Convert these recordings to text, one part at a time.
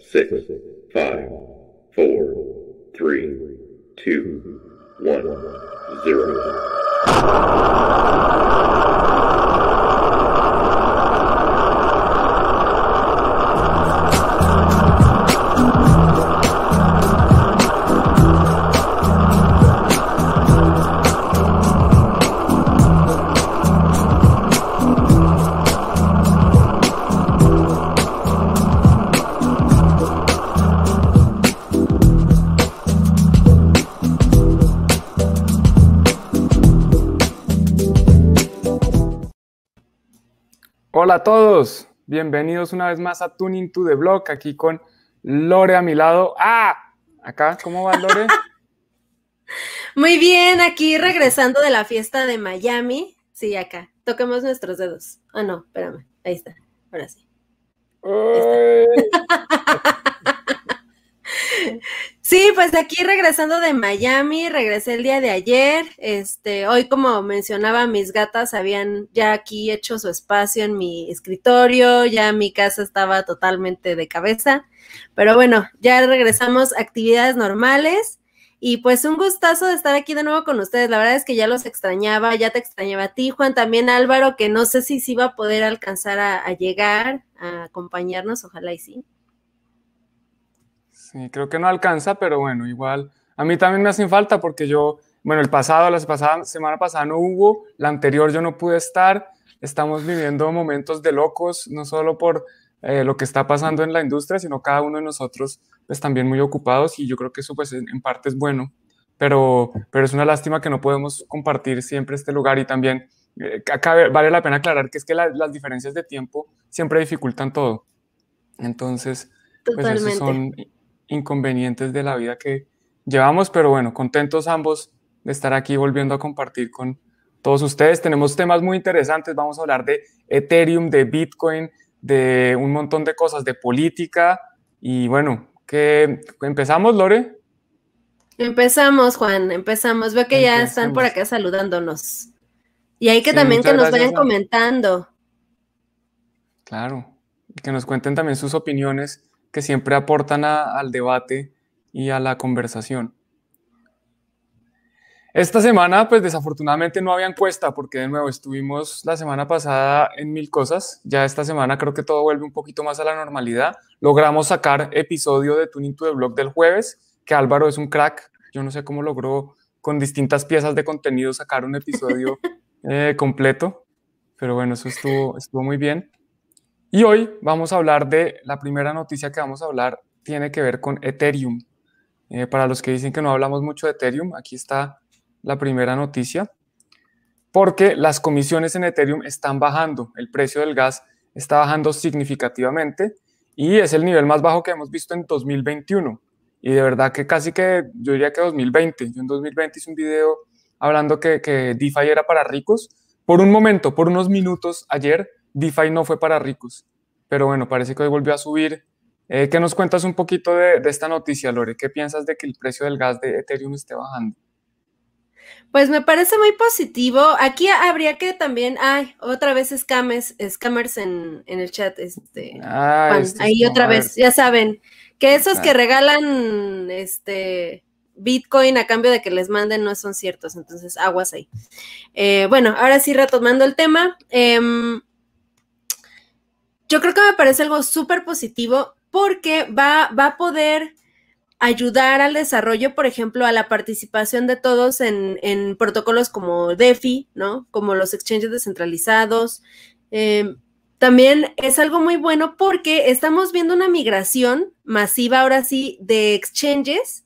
six, five, four, three, two, one, zero. Hola a todos, bienvenidos una vez más a Tuning to the Block, aquí con Lore a mi lado. ¡Ah! Acá, ¿cómo va Lore? Muy bien, aquí regresando de la fiesta de Miami. Sí, acá. Toquemos nuestros dedos. Ah, no, espérame. Ahí está. Ahora sí. Sí, pues aquí regresando de Miami, regresé el día de ayer. Este, hoy como mencionaba, mis gatas habían ya aquí hecho su espacio en mi escritorio, ya mi casa estaba totalmente de cabeza. Pero bueno, ya regresamos a actividades normales. Y pues un gustazo de estar aquí de nuevo con ustedes. La verdad es que ya los extrañaba, ya te extrañaba a ti, Juan, también Álvaro, que no sé si se iba a poder alcanzar a llegar a acompañarnos, ojalá y sí creo que no alcanza, pero bueno, igual a mí también me hacen falta porque yo, bueno, el pasado, la semana pasada no hubo, la anterior yo no pude estar, estamos viviendo momentos de locos, no solo por eh, lo que está pasando en la industria, sino cada uno de nosotros es pues, también muy ocupados y yo creo que eso pues en, parte es bueno, pero, pero es una lástima que no podemos compartir siempre este lugar y también eh, vale la pena aclarar que es que las diferencias de tiempo siempre dificultan todo. Entonces, pues eso son inconvenientes de la vida que llevamos, pero bueno, contentos ambos de estar aquí volviendo a compartir con todos ustedes. Tenemos temas muy interesantes, vamos a hablar de Ethereum, de Bitcoin, de un montón de cosas, de política y bueno, que empezamos, Lore. Empezamos, Juan, empezamos. Veo que ya están por acá saludándonos. Y hay que también que nos vayan comentando. Claro, que nos cuenten también sus opiniones que siempre aportan al debate y a la conversación. Esta semana, pues desafortunadamente no había encuesta porque de nuevo estuvimos la semana pasada en mil cosas. Ya esta semana creo que todo vuelve un poquito más a la normalidad. Logramos sacar episodio de Tuning to the Blog del jueves, que Álvaro es un crack. Yo no sé cómo logró con distintas piezas de contenido sacar un episodio eh, completo, pero bueno, eso estuvo, estuvo muy bien. Y hoy vamos a hablar de la primera noticia que vamos a hablar, tiene que ver con Ethereum. Eh, para los que dicen que no hablamos mucho de Ethereum, aquí está la primera noticia, porque las comisiones en Ethereum están bajando, el precio del gas está bajando significativamente y es el nivel más bajo que hemos visto en 2021. Y de verdad que casi que, yo diría que 2020, yo en 2020 hice un video hablando que, que DeFi era para ricos. Por un momento, por unos minutos ayer, DeFi no fue para ricos, pero bueno, parece que hoy volvió a subir. Eh, ¿Qué nos cuentas un poquito de, esta noticia, Lore? ¿Qué piensas de que el precio del gas de Ethereum esté bajando? Pues me parece muy positivo. Aquí habría que también, ay, otra vez scammers, scammers en, en el chat, este, ah, este ahí otra vez, ya saben, que esos que regalan, este, Bitcoin a cambio de que les manden no son ciertos, entonces aguas ahí. Eh, bueno, ahora sí retomando el tema, em, yo creo que me parece algo súper positivo porque va, va a poder ayudar al desarrollo, por ejemplo, a la participación de todos en, protocolos como DeFi, ¿no? Como los exchanges descentralizados. Em, también es algo muy bueno porque estamos viendo una migración masiva ahora sí de exchanges,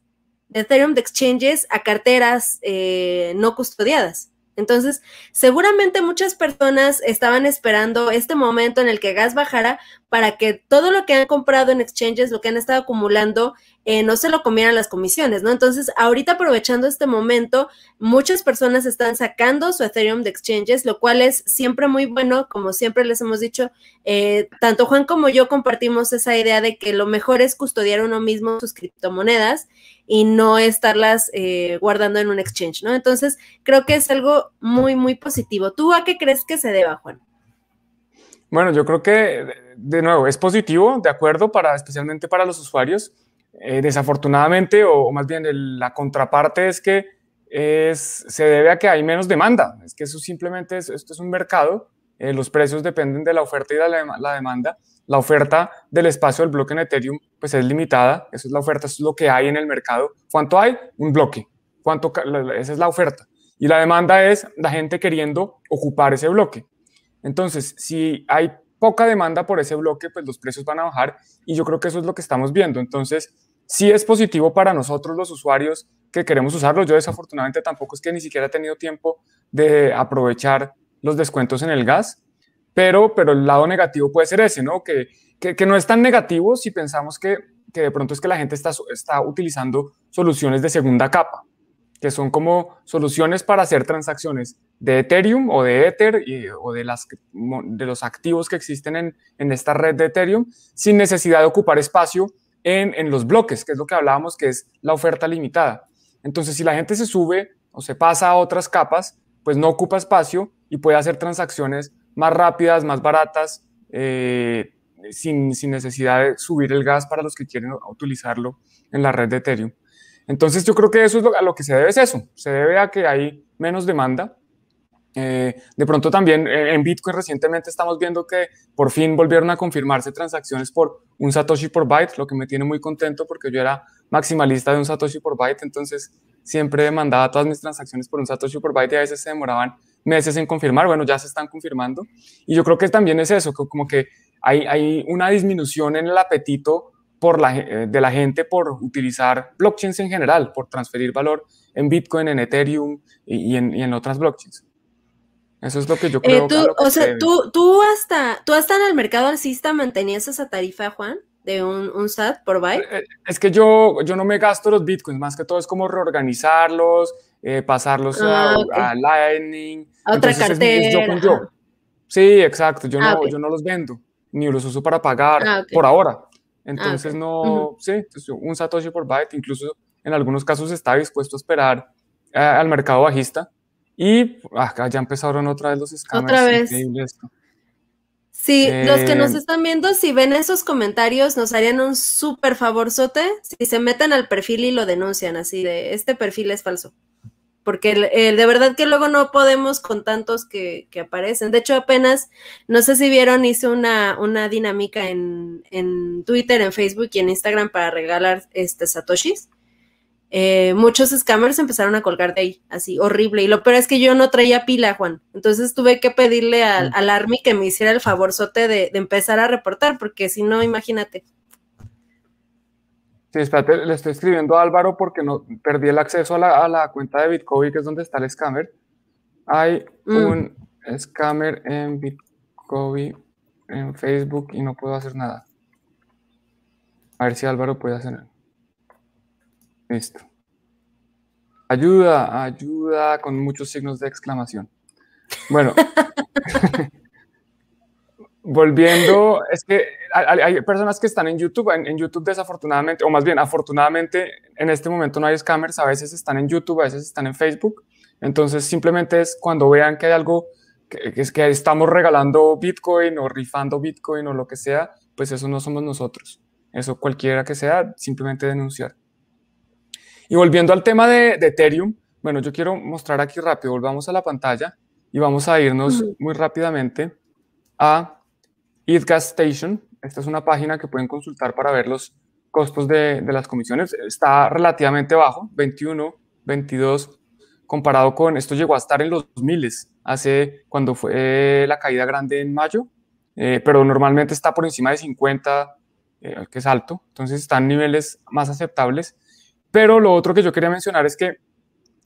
de Ethereum de exchanges a carteras eh, no custodiadas. Entonces, seguramente muchas personas estaban esperando este momento en el que gas bajara para que todo lo que han comprado en exchanges, lo que han estado acumulando, eh, no se lo comieran las comisiones, ¿no? Entonces, ahorita aprovechando este momento, muchas personas están sacando su Ethereum de exchanges, lo cual es siempre muy bueno, como siempre les hemos dicho, eh, tanto Juan como yo compartimos esa idea de que lo mejor es custodiar uno mismo sus criptomonedas y no estarlas eh, guardando en un exchange, ¿no? Entonces, creo que es algo muy, muy positivo. ¿Tú a qué crees que se deba, Juan? Bueno, yo creo que, de nuevo, es positivo, de acuerdo, para, especialmente para los usuarios. Eh, desafortunadamente, o, más bien la contraparte es que es, se debe a que hay menos demanda. Es que eso simplemente es, esto es un mercado, eh, los precios dependen de la oferta y de la demanda la oferta del espacio del bloque en Ethereum pues es limitada, esa es la oferta, eso es lo que hay en el mercado. ¿Cuánto hay? Un bloque. ¿Cuánto, esa es la oferta. Y la demanda es la gente queriendo ocupar ese bloque. Entonces, si hay poca demanda por ese bloque, pues los precios van a bajar y yo creo que eso es lo que estamos viendo. Entonces, sí es positivo para nosotros los usuarios que queremos usarlo. Yo desafortunadamente tampoco es que ni siquiera he tenido tiempo de aprovechar los descuentos en el gas, pero, pero el lado negativo puede ser ese, ¿no? Que, que, no es tan negativo si pensamos que, que, de pronto es que la gente está, está utilizando soluciones de segunda capa, que son como soluciones para hacer transacciones de Ethereum o de Ether o de, las, de los activos que existen en, en esta red de Ethereum sin necesidad de ocupar espacio en, en, los bloques, que es lo que hablábamos, que es la oferta limitada. Entonces, si la gente se sube o se pasa a otras capas, pues no ocupa espacio y puede hacer transacciones más rápidas, más baratas, eh, sin, necesidad de subir el gas para los que quieren utilizarlo en la red de Ethereum. Entonces yo creo que eso es lo, a lo que se debe es eso, se debe a que hay menos demanda. Eh, de pronto también eh, en Bitcoin recientemente estamos viendo que por fin volvieron a confirmarse transacciones por un Satoshi por byte, lo que me tiene muy contento porque yo era maximalista de un Satoshi por byte, entonces siempre demandaba todas mis transacciones por un Satoshi por byte y a veces se demoraban meses en confirmar, bueno, ya se están confirmando. Y yo creo que también es eso, como que hay, hay una disminución en el apetito por la, eh, de la gente por utilizar blockchains en general, por transferir valor en Bitcoin, en Ethereum y, en, y en, otras blockchains. Eso es lo que yo eh, creo. o sea, tú, tú, hasta, tú hasta en el mercado alcista mantenías esa tarifa, Juan, de un, un SAT por byte. Eh, es que yo, yo no me gasto los bitcoins, más que todo es como reorganizarlos, eh, pasarlos ah, a, Lightning. A otra cartera. Sí, exacto. Ah, yo, no, los vendo, ni los uso para pagar ah, por ahora. Entonces, no, sí, un Satoshi por byte, incluso en algunos casos está dispuesto a esperar eh, al mercado bajista. Y acá ya empezaron otra vez los escándalos, Otra Sí, los que nos eh, están viendo, si ven esos comentarios, nos harían un súper favorzote si se meten al perfil y lo denuncian así de, este perfil es falso porque de verdad que luego no podemos con tantos que, que, aparecen. De hecho, apenas, no sé si vieron, hice una, una dinámica en, en Twitter, en Facebook y en Instagram para regalar este satoshis. Eh, muchos scammers empezaron a colgar de ahí, así, horrible. Y lo peor es que yo no traía pila, Juan. Entonces tuve que pedirle al, mm. al Army que me hiciera el favorzote de, de empezar a reportar, porque si no, imagínate. Sí, espérate, le estoy escribiendo a Álvaro porque no perdí el acceso a la, cuenta de Bitcoin, que es donde está el scammer. Hay mm. un scammer en Bitcoin, en Facebook y no puedo hacer nada. A ver si Álvaro puede hacer algo. Listo. Ayuda, ayuda con muchos signos de exclamación. Bueno. Volviendo, es que hay, personas que están en YouTube, en, YouTube desafortunadamente, o más bien afortunadamente, en este momento no hay scammers, a veces están en YouTube, a veces están en Facebook. Entonces simplemente es cuando vean que hay algo, que, es que estamos regalando Bitcoin o rifando Bitcoin o lo que sea, pues eso no somos nosotros. Eso cualquiera que sea, simplemente denunciar. Y volviendo al tema de, Ethereum, bueno, yo quiero mostrar aquí rápido, volvamos a la pantalla y vamos a irnos muy rápidamente a Eat Gas Station. Esta es una página que pueden consultar para ver los costos de, las comisiones. Está relativamente bajo, 21, 22, comparado con esto llegó a estar en los miles hace cuando fue eh, la caída grande en mayo, eh, pero normalmente está por encima de 50, eh, que es alto, entonces están niveles más aceptables. Pero lo otro que yo quería mencionar es que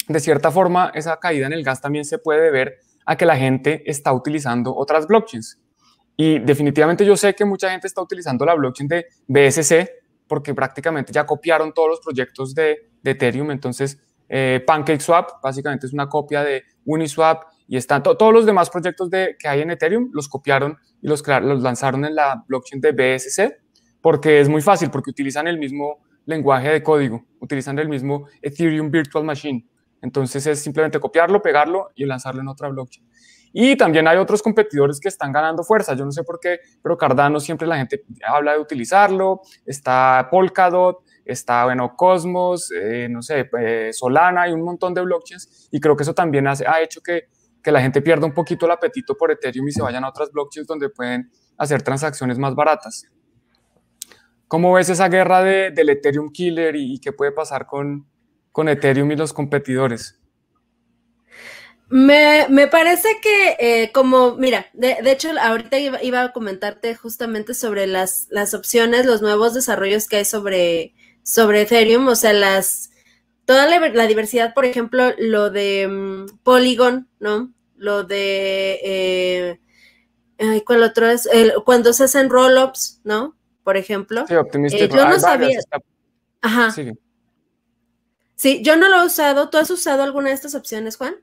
de cierta forma esa caída en el gas también se puede ver a que la gente está utilizando otras blockchains. Y definitivamente yo sé que mucha gente está utilizando la blockchain de BSC porque prácticamente ya copiaron todos los proyectos de, Ethereum. Entonces, eh, PancakeSwap básicamente es una copia de Uniswap y están todos los demás proyectos de, que hay en Ethereum, los copiaron y los, los lanzaron en la blockchain de BSC porque es muy fácil, porque utilizan el mismo lenguaje de código, utilizan el mismo Ethereum Virtual Machine. Entonces es simplemente copiarlo, pegarlo y lanzarlo en otra blockchain. Y también hay otros competidores que están ganando fuerza. Yo no sé por qué, pero Cardano siempre la gente habla de utilizarlo. Está Polkadot, está, bueno, Cosmos, eh, no sé, eh, Solana y un montón de blockchains. Y creo que eso también ha hecho que, la gente pierda un poquito el apetito por Ethereum y se vayan a otras blockchains donde pueden hacer transacciones más baratas. ¿Cómo ves esa guerra de, del Ethereum Killer y, y qué puede pasar con, con Ethereum y los competidores? Me, me, parece que eh, como, mira, de, de hecho ahorita iba, a comentarte justamente sobre las, las opciones, los nuevos desarrollos que hay sobre, sobre Ethereum, o sea, las, toda la, diversidad, por ejemplo, lo de mm, Polygon, ¿no? Lo de, eh, ¿cuál otro es? El, cuando se hacen roll-ups, ¿no? Por ejemplo. Sí, eh, yo no sabía. Ajá. Sí, yo no lo he usado. ¿Tú has usado alguna de estas opciones, Juan?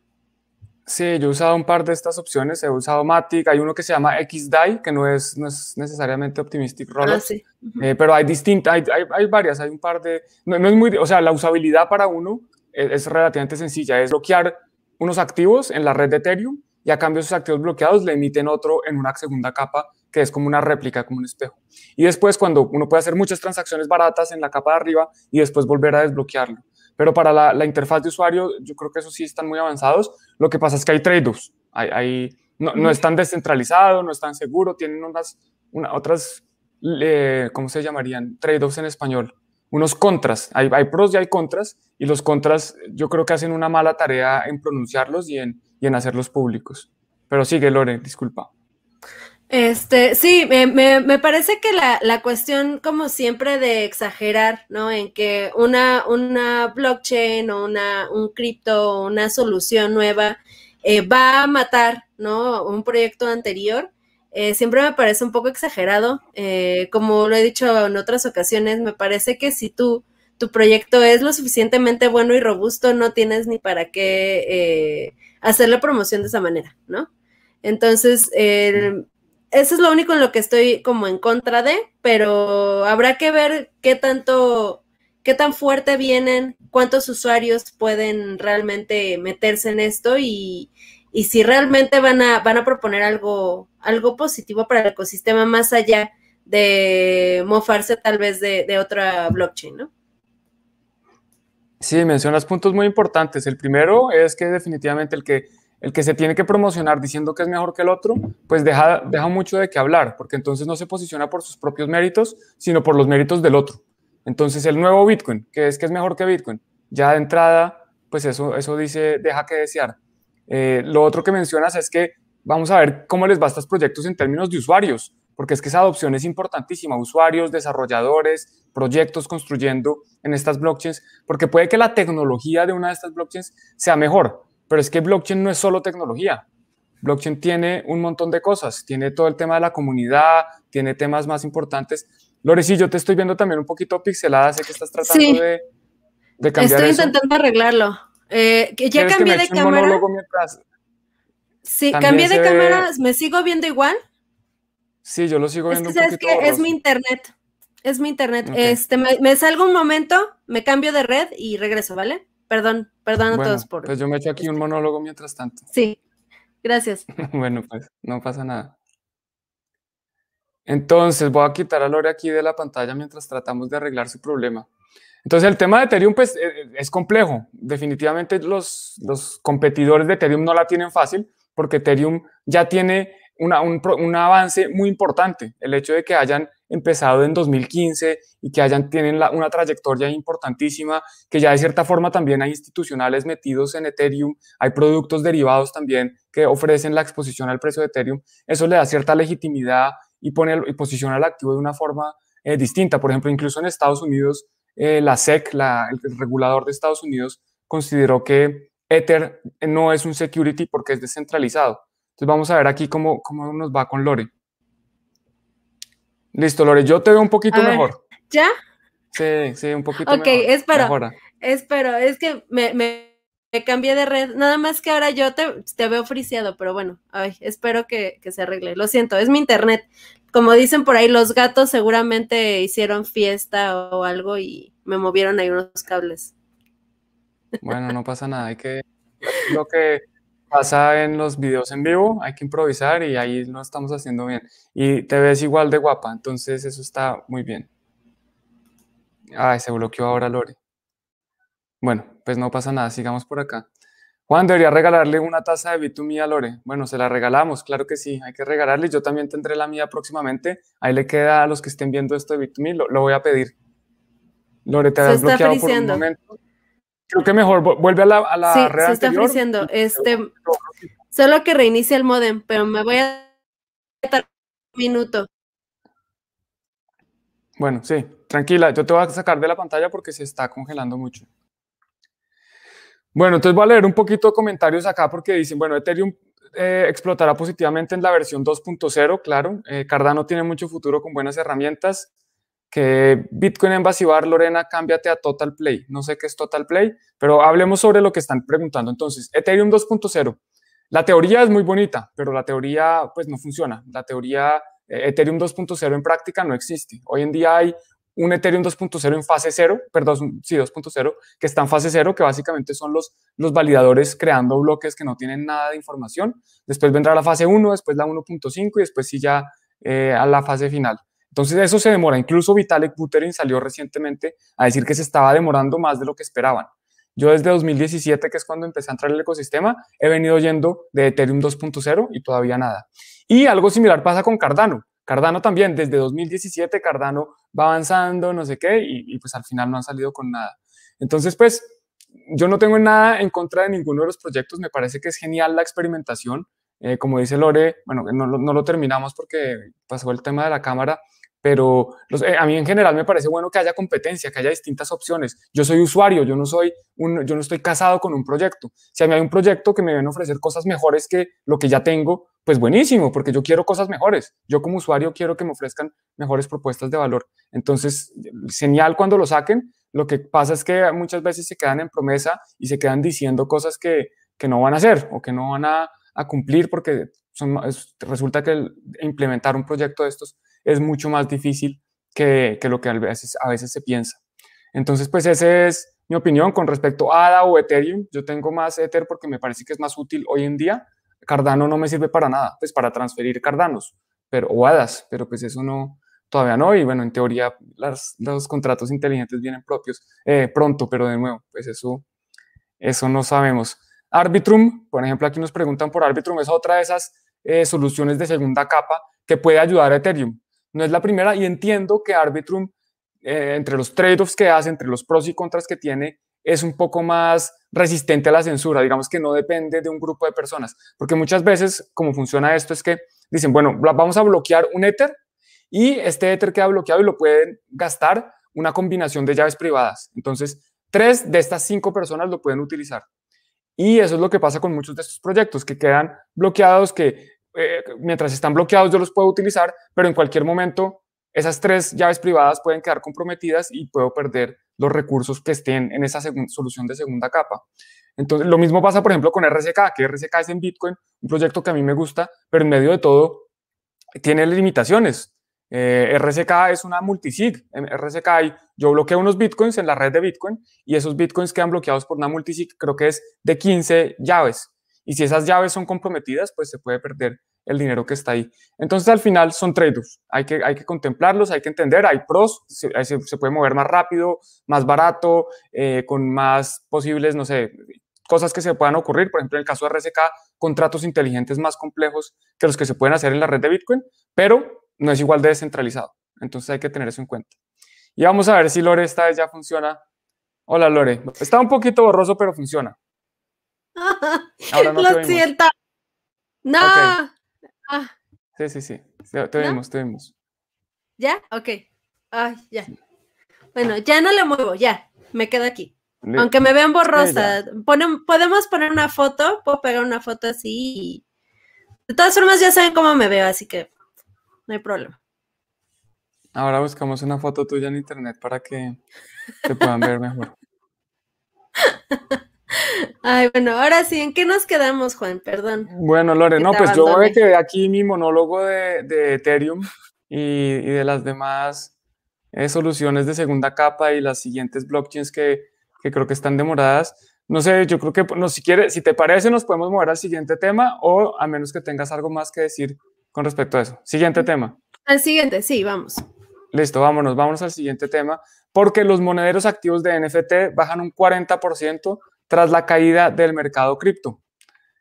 Sí, yo he usado un par de estas opciones. He usado Matic, hay uno que se llama XDAI, que no es, no es necesariamente Optimistic ah, eh, pero hay distintas, hay, varias, hay un par de... No, es muy, o sea, la usabilidad para uno e, es, relativamente sencilla, es bloquear unos activos en la red de Ethereum y a cambio de esos activos bloqueados le emiten otro en una segunda capa que es como una réplica, como un espejo. Y después cuando uno puede hacer muchas transacciones baratas en la capa de arriba y después volver a desbloquearlo. Pero para la, interfaz de usuario, yo creo que eso sí están muy avanzados. Lo que pasa es que hay trade-offs. Hay, no, no es tan no están tan seguro, tienen unas, una, otras, ¿cómo se llamarían? Trade-offs en español. Unos contras. Hay, hay pros y hay contras. Y los contras yo creo que hacen una mala tarea en pronunciarlos y en, y en hacerlos públicos. Pero sigue, Lore, disculpa. Este, sí, me, parece que la, cuestión, como siempre, de exagerar, ¿no? En que una, una blockchain o una, un cripto o una solución nueva eh, va a matar, ¿no? Un proyecto anterior, eh, siempre me parece un poco exagerado. Eh, como lo he dicho en otras ocasiones, me parece que si tú, tu proyecto es lo suficientemente bueno y robusto, no tienes ni para qué hacer la promoción de esa manera, ¿no? Entonces, el eso es lo único en lo que estoy como en contra de, pero habrá que ver qué tanto, qué tan fuerte vienen, cuántos usuarios pueden realmente meterse en esto y, y si realmente van a, van a proponer algo, algo positivo para el ecosistema más allá de mofarse tal vez de, de otra blockchain, ¿no? Sí, mencionas puntos muy importantes. El primero es que definitivamente el que el que se tiene que promocionar diciendo que es mejor que el otro, pues deja, mucho de qué hablar, porque entonces no se posiciona por sus propios méritos, sino por los méritos del otro. Entonces el nuevo Bitcoin, que es que es mejor que Bitcoin, ya de entrada, pues eso, dice, deja que desear. Eh, lo otro que mencionas es que vamos a ver cómo les va a estos proyectos en términos de usuarios, porque es que esa adopción es importantísima, usuarios, desarrolladores, proyectos construyendo en estas blockchains, porque puede que la tecnología de una de estas blockchains sea mejor, pero es que blockchain no es solo tecnología. Blockchain tiene un montón de cosas. Tiene todo el tema de la comunidad, tiene temas más importantes. Lorecillo, yo te estoy viendo también un poquito pixelada. Sé que estás tratando de, de, cambiar Estoy intentando arreglarlo. Eh, ya cambié de cámara. Sí, cambié de cámara. ¿Me sigo viendo igual? Sí, yo lo sigo viendo. Es que, Es que es mi internet. Es mi internet. Este, me salgo un momento, me cambio de red y regreso, ¿vale? Perdón, perdón a todos por. Pues yo me echo aquí un este monólogo mientras tanto. Sí, gracias. bueno, pues no pasa nada. Entonces voy a quitar a Lore aquí de la pantalla mientras tratamos de arreglar su problema. Entonces el tema de Ethereum pues, eh, eh, es complejo. Definitivamente los, competidores de Ethereum no la tienen fácil porque Ethereum ya tiene un avance muy importante. El hecho de que hayan empezado en 2015 y que tienen una trayectoria importantísima, que ya de cierta forma también hay institucionales metidos en Ethereum, hay productos derivados también que ofrecen la exposición al precio de Ethereum, eso le da cierta legitimidad y, pone, y posiciona el activo de una forma eh, distinta. Por ejemplo, incluso en Estados Unidos, eh, la SEC, el regulador de Estados Unidos, consideró que Ether no es un security porque es descentralizado. Entonces vamos a ver aquí cómo, cómo nos va con Lore. Listo, Lore, yo te veo un poquito mejor. ¿Ya? Sí, sí, un poquito mejor. Ok, espero. Espero, es que me, me, cambié de red. Nada más que ahora yo te, te veo friseado, pero bueno, ay, espero que, que, se arregle. Lo siento, es mi internet. Como dicen por ahí, los gatos seguramente hicieron fiesta o algo y me movieron ahí unos cables. Bueno, no pasa nada, hay que lo que pasa en los videos en vivo, hay que improvisar y ahí no estamos haciendo bien. Y te ves igual de guapa, entonces eso está muy bien. Ay, se bloqueó ahora Lore. Bueno, pues no pasa nada, sigamos por acá. Juan, debería regalarle una taza de Bitumi a Lore. Bueno, se la regalamos, claro que sí, hay que regalarle. Yo también tendré la mía próximamente. Ahí le queda a los que estén viendo esto de Bitumi, lo, lo voy a pedir. Lore, te habías bloqueado por un momento. Creo que mejor vuelve a la, a sí, se está ofreciendo. Este, solo que reinicie el modem, pero me voy a un minuto. Bueno, sí, tranquila, yo te voy a sacar de la pantalla porque se está congelando mucho. Bueno, entonces voy a leer un poquito de comentarios acá porque dicen, bueno, Ethereum eh, explotará positivamente en la versión 2.0, claro, eh, Cardano tiene mucho futuro con buenas herramientas, que Bitcoin en Lorena, cámbiate a Total Play. No sé qué es Total Play, pero hablemos sobre lo que están preguntando. Entonces, Ethereum 2.0. La teoría es muy bonita, pero la teoría pues no funciona. La teoría eh, Ethereum 2.0 en práctica no existe. Hoy en día hay un Ethereum 2.0 en fase 0, perdón, sí, 2.0, que está en fase 0, que básicamente son los, los validadores creando bloques que no tienen nada de información. Después vendrá la fase 1, después la 1.5 y después sí ya eh, a la fase final. Entonces eso se demora. Incluso Vitalik Buterin salió recientemente a decir que se estaba demorando más de lo que esperaban. Yo desde 2017, que es cuando empecé a entrar el ecosistema, he venido yendo de Ethereum 2.0 y todavía nada. Y algo similar pasa con Cardano. Cardano también, desde 2017 Cardano va avanzando, no sé qué, y, pues al final no han salido con nada. Entonces, pues yo no tengo nada en contra de ninguno de los proyectos, me parece que es genial la experimentación. Eh, como dice Lore, bueno, no, no lo terminamos porque pasó el tema de la cámara, pero a mí en general me parece bueno que haya competencia, que haya distintas opciones. Yo soy usuario, yo no soy yo no estoy casado con un proyecto. Si a mí hay un proyecto que me ven ofrecer cosas mejores que lo que ya tengo, pues buenísimo, porque yo quiero cosas mejores. Yo como usuario quiero que me ofrezcan mejores propuestas de valor. Entonces, señal cuando lo saquen. Lo que pasa es que muchas veces se quedan en promesa y se quedan diciendo cosas que, que no van a hacer o que no van a, cumplir porque resulta que implementar un proyecto de estos es mucho más difícil que, lo que a veces, a veces se piensa. Entonces, pues esa es mi opinión con respecto a ADA o Ethereum. Yo tengo más Ether porque me parece que es más útil hoy en día. Cardano no me sirve para nada, pues para transferir Cardanos pero, o ADAs, pero pues eso no, todavía no. Y bueno, en teoría las, los contratos inteligentes vienen propios eh, pronto, pero de nuevo, pues eso, eso no sabemos. Arbitrum, por ejemplo, aquí nos preguntan por Arbitrum, es otra de esas eh, soluciones de segunda capa que puede ayudar a Ethereum. No es la primera y entiendo que Arbitrum, eh, entre los trade-offs que hace, entre los pros y contras que tiene, es un poco más resistente a la censura, digamos que no depende de un grupo de personas, porque muchas veces como funciona esto es que dicen, bueno, vamos a bloquear un Ether y este Ether queda bloqueado y lo pueden gastar una combinación de llaves privadas. Entonces, tres de estas cinco personas lo pueden utilizar. Y eso es lo que pasa con muchos de estos proyectos que quedan bloqueados, que eh, mientras están bloqueados yo los puedo utilizar, pero en cualquier momento esas tres llaves privadas pueden quedar comprometidas y puedo perder los recursos que estén en esa solución de segunda capa. Entonces, lo mismo pasa, por ejemplo, con RSK, que RSK es en Bitcoin, un proyecto que a mí me gusta, pero en medio de todo tiene limitaciones. Eh, RSK es una multisig. En RSK yo bloqueo unos bitcoins en la red de Bitcoin y esos bitcoins quedan bloqueados por una multisig, creo que es de 15 llaves. Y si esas llaves son comprometidas, pues se puede perder el dinero que está ahí. Entonces, al final son trade Hay que, hay que contemplarlos, hay que entender. Hay pros, se, puede mover más rápido, más barato, eh, con más posibles, no sé, cosas que se puedan ocurrir. Por ejemplo, en el caso de RSK, contratos inteligentes más complejos que los que se pueden hacer en la red de Bitcoin, pero no es igual de descentralizado. Entonces, hay que tener eso en cuenta. Y vamos a ver si Lore esta vez ya funciona. Hola, Lore. Está un poquito borroso, pero funciona. Ahora no Lo siento. No. Ah. Sí, sí, sí. Te vemos, te vemos. ¿Ya? Ok. Ay, ya. Bueno, ya no le muevo, ya. Me quedo aquí. Aunque me vean borrosa. podemos poner una foto, puedo pegar una foto así. De todas formas, ya saben cómo me veo, así que no hay problema. Ahora buscamos una foto tuya en internet para que te puedan ver mejor. Ay, bueno, ahora sí, ¿en qué nos quedamos, Juan? Perdón. Bueno, Lore, no, pues yo yo que quedar aquí mi monólogo de, Ethereum y, de las demás eh, soluciones de segunda capa y las siguientes blockchains que, que, creo que están demoradas. No sé, yo creo que no, si quieres, si te parece, nos podemos mover al siguiente tema o a menos que tengas algo más que decir con respecto a eso. Siguiente tema. Al siguiente, sí, vamos. Listo, vámonos, vámonos al siguiente tema, porque los monederos activos de NFT bajan un 40% tras la caída del mercado cripto.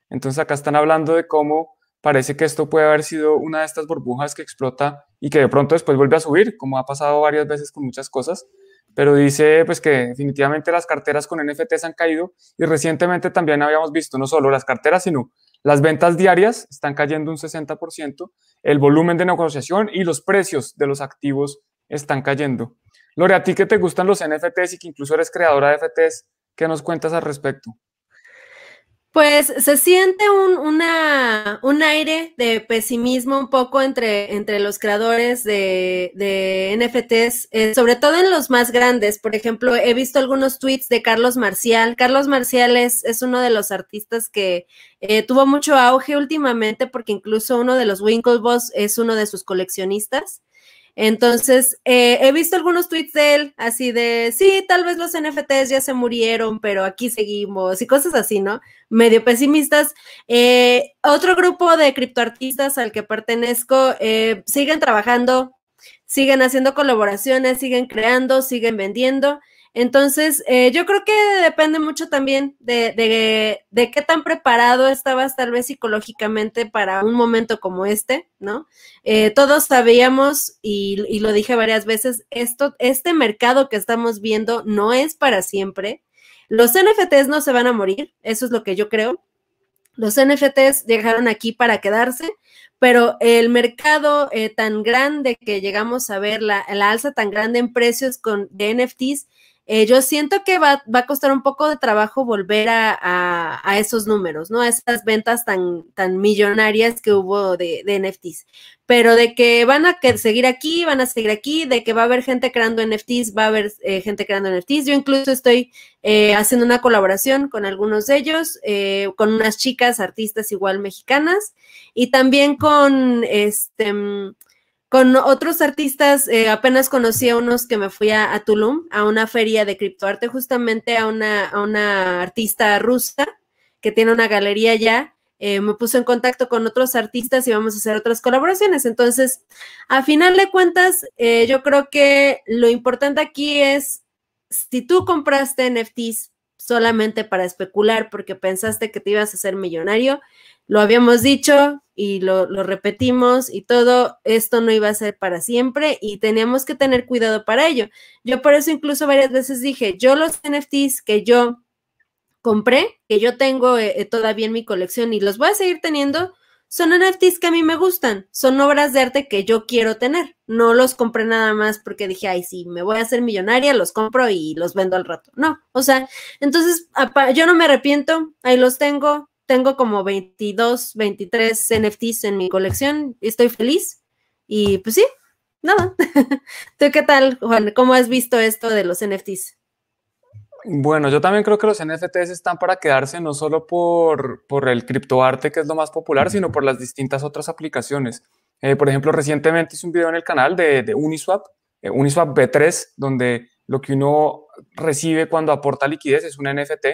Entonces acá están hablando de cómo parece que esto puede haber sido una de estas burbujas que explota y que de pronto después vuelve a subir, como ha pasado varias veces con muchas cosas. Pero dice pues que definitivamente las carteras con NFTs han caído y recientemente también habíamos visto no solo las carteras, sino las ventas diarias están cayendo un 60%, el volumen de negociación y los precios de los activos están cayendo. Lore, a ti que te gustan los NFTs y que incluso eres creadora de NFTs, ¿Qué nos cuentas al respecto? Pues se siente un, una, un aire de pesimismo un poco entre, entre los creadores de, de NFTs, eh, sobre todo en los más grandes. Por ejemplo, he visto algunos tweets de Carlos Marcial. Carlos Marcial es, uno de los artistas que eh, tuvo mucho auge últimamente porque incluso uno de los Winklevoss es uno de sus coleccionistas. Entonces, eh, he visto algunos tweets de él, así de, sí, tal vez los NFTs ya se murieron, pero aquí seguimos y cosas así, ¿no? Medio pesimistas. Eh, otro grupo de criptoartistas al que pertenezco eh, siguen trabajando, siguen haciendo colaboraciones, siguen creando, siguen vendiendo. Entonces, eh, yo creo que depende mucho también de, qué tan preparado estabas tal vez psicológicamente para un momento como este, ¿no? Eh, todos sabíamos, y, lo dije varias veces, esto, este mercado que estamos viendo no es para siempre. Los NFTs no se van a morir, eso es lo que yo creo. Los NFTs llegaron aquí para quedarse, pero el mercado eh, tan grande que llegamos a ver, la, alza tan grande en precios con, de NFTs, eh, yo siento que va, a costar un poco de trabajo volver a, esos números, ¿no? A esas ventas tan, tan millonarias que hubo de, NFTs. Pero de que van a seguir aquí, van a seguir aquí, de que va a haber gente creando NFTs, va a haber eh, gente creando NFTs. Yo incluso estoy eh, haciendo una colaboración con algunos de ellos, con unas chicas artistas igual mexicanas y también con este mm, con otros artistas, eh, apenas conocí a unos que me fui a, Tulum, a una feria de criptoarte, justamente a una, a una artista rusa que tiene una galería ya. Eh, me puso en contacto con otros artistas y vamos a hacer otras colaboraciones. Entonces, a final de cuentas, eh, yo creo que lo importante aquí es, si tú compraste NFTs solamente para especular porque pensaste que te ibas a hacer millonario, lo habíamos dicho, y lo, repetimos y todo, esto no iba a ser para siempre y teníamos que tener cuidado para ello. Yo por eso incluso varias veces dije, yo los NFTs que yo compré, que yo tengo eh, eh, todavía en mi colección y los voy a seguir teniendo, son NFTs que a mí me gustan, son obras de arte que yo quiero tener. No los compré nada más porque dije, ay, si me voy a hacer millonaria, los compro y los vendo al rato. No, o sea, entonces yo no me arrepiento, ahí los tengo, tengo como 22, 23 NFTs en mi colección. Estoy feliz. Y pues sí, nada. ¿Tú qué tal, Juan? ¿Cómo has visto esto de los NFTs? Bueno, yo también creo que los NFTs están para quedarse no solo por, por el criptoarte, que es lo más popular, sino por las distintas otras aplicaciones. Eh, por ejemplo, recientemente hice un video en el canal de, Uniswap, eh, Uniswap B3, donde lo que uno recibe cuando aporta liquidez es un NFT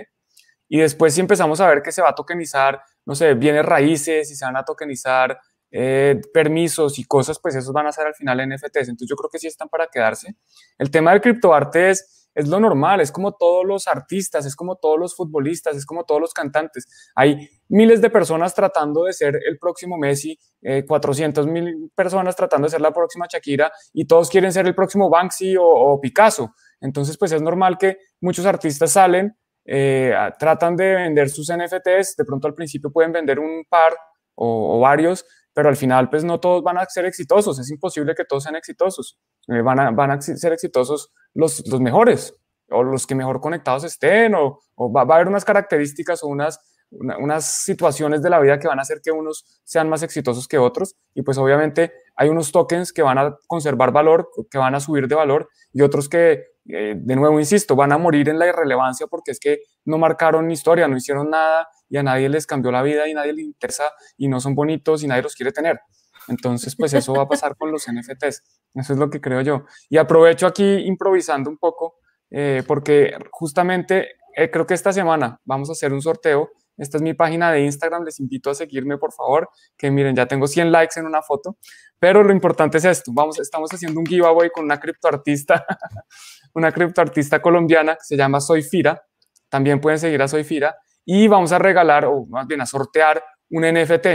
y después si empezamos a ver que se va a tokenizar, no sé, bienes raíces y se van a tokenizar eh, permisos y cosas, pues esos van a ser al final NFTs. Entonces yo creo que sí están para quedarse. El tema del criptoarte es, es lo normal, es como todos los artistas, es como todos los futbolistas, es como todos los cantantes. Hay miles de personas tratando de ser el próximo Messi, eh, 400 mil personas tratando de ser la próxima Shakira y todos quieren ser el próximo Banksy o, o Picasso. Entonces pues es normal que muchos artistas salen, eh, tratan de vender sus NFTs, de pronto al principio pueden vender un par o, varios, pero al final pues no todos van a ser exitosos, es imposible que todos sean exitosos, eh, van, a, ser exitosos los, los, mejores o los que mejor conectados estén, o, va, a haber unas características o unas, unas situaciones de la vida que van a hacer que unos sean más exitosos que otros, y pues obviamente hay unos tokens que van a conservar valor, que van a subir de valor, y otros que eh, de nuevo insisto, van a morir en la irrelevancia porque es que no marcaron historia, no hicieron nada y a nadie les cambió la vida y nadie le interesa y no son bonitos y nadie los quiere tener. Entonces, pues eso va a pasar con los NFTs. Eso es lo que creo yo. Y aprovecho aquí improvisando un poco, eh, porque justamente eh, creo que esta semana vamos a hacer un sorteo. Esta es mi página de Instagram, les invito a seguirme, por favor, que miren, ya tengo 100 likes en una foto, pero lo importante es esto, vamos, estamos haciendo un giveaway con una criptoartista una criptoartista colombiana que se llama Soyfira. También pueden seguir a Soyfira. Y vamos a regalar, o más bien a sortear, un NFT.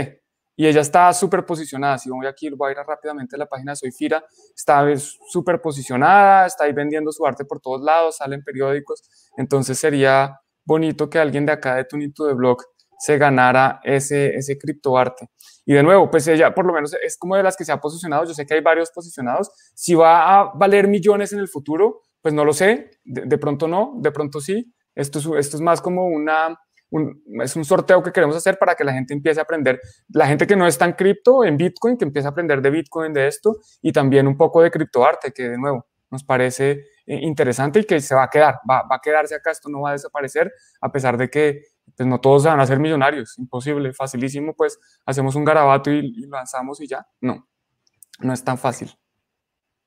Y ella está súper posicionada. Si voy aquí, voy a ir rápidamente a la página de Soyfira. Está súper posicionada, está ahí vendiendo su arte por todos lados, salen periódicos. Entonces sería bonito que alguien de acá de Tunito de Blog se ganara ese, ese criptoarte. Y de nuevo, pues ella por lo menos es como de las que se ha posicionado. Yo sé que hay varios posicionados. Si va a valer millones en el futuro, pues no lo sé, de, pronto no, de pronto sí. Esto es, más como una, un, es un sorteo que queremos hacer para que la gente empiece a aprender, la gente que no está en cripto, en Bitcoin, que empiece a aprender de Bitcoin, de esto, y también un poco de criptoarte, que de nuevo nos parece eh, interesante y que se va a quedar, va, a quedarse acá, esto no va a desaparecer, a pesar de que pues, no todos van a ser millonarios, imposible, facilísimo, pues hacemos un garabato y lanzamos y ya, no, no es tan fácil.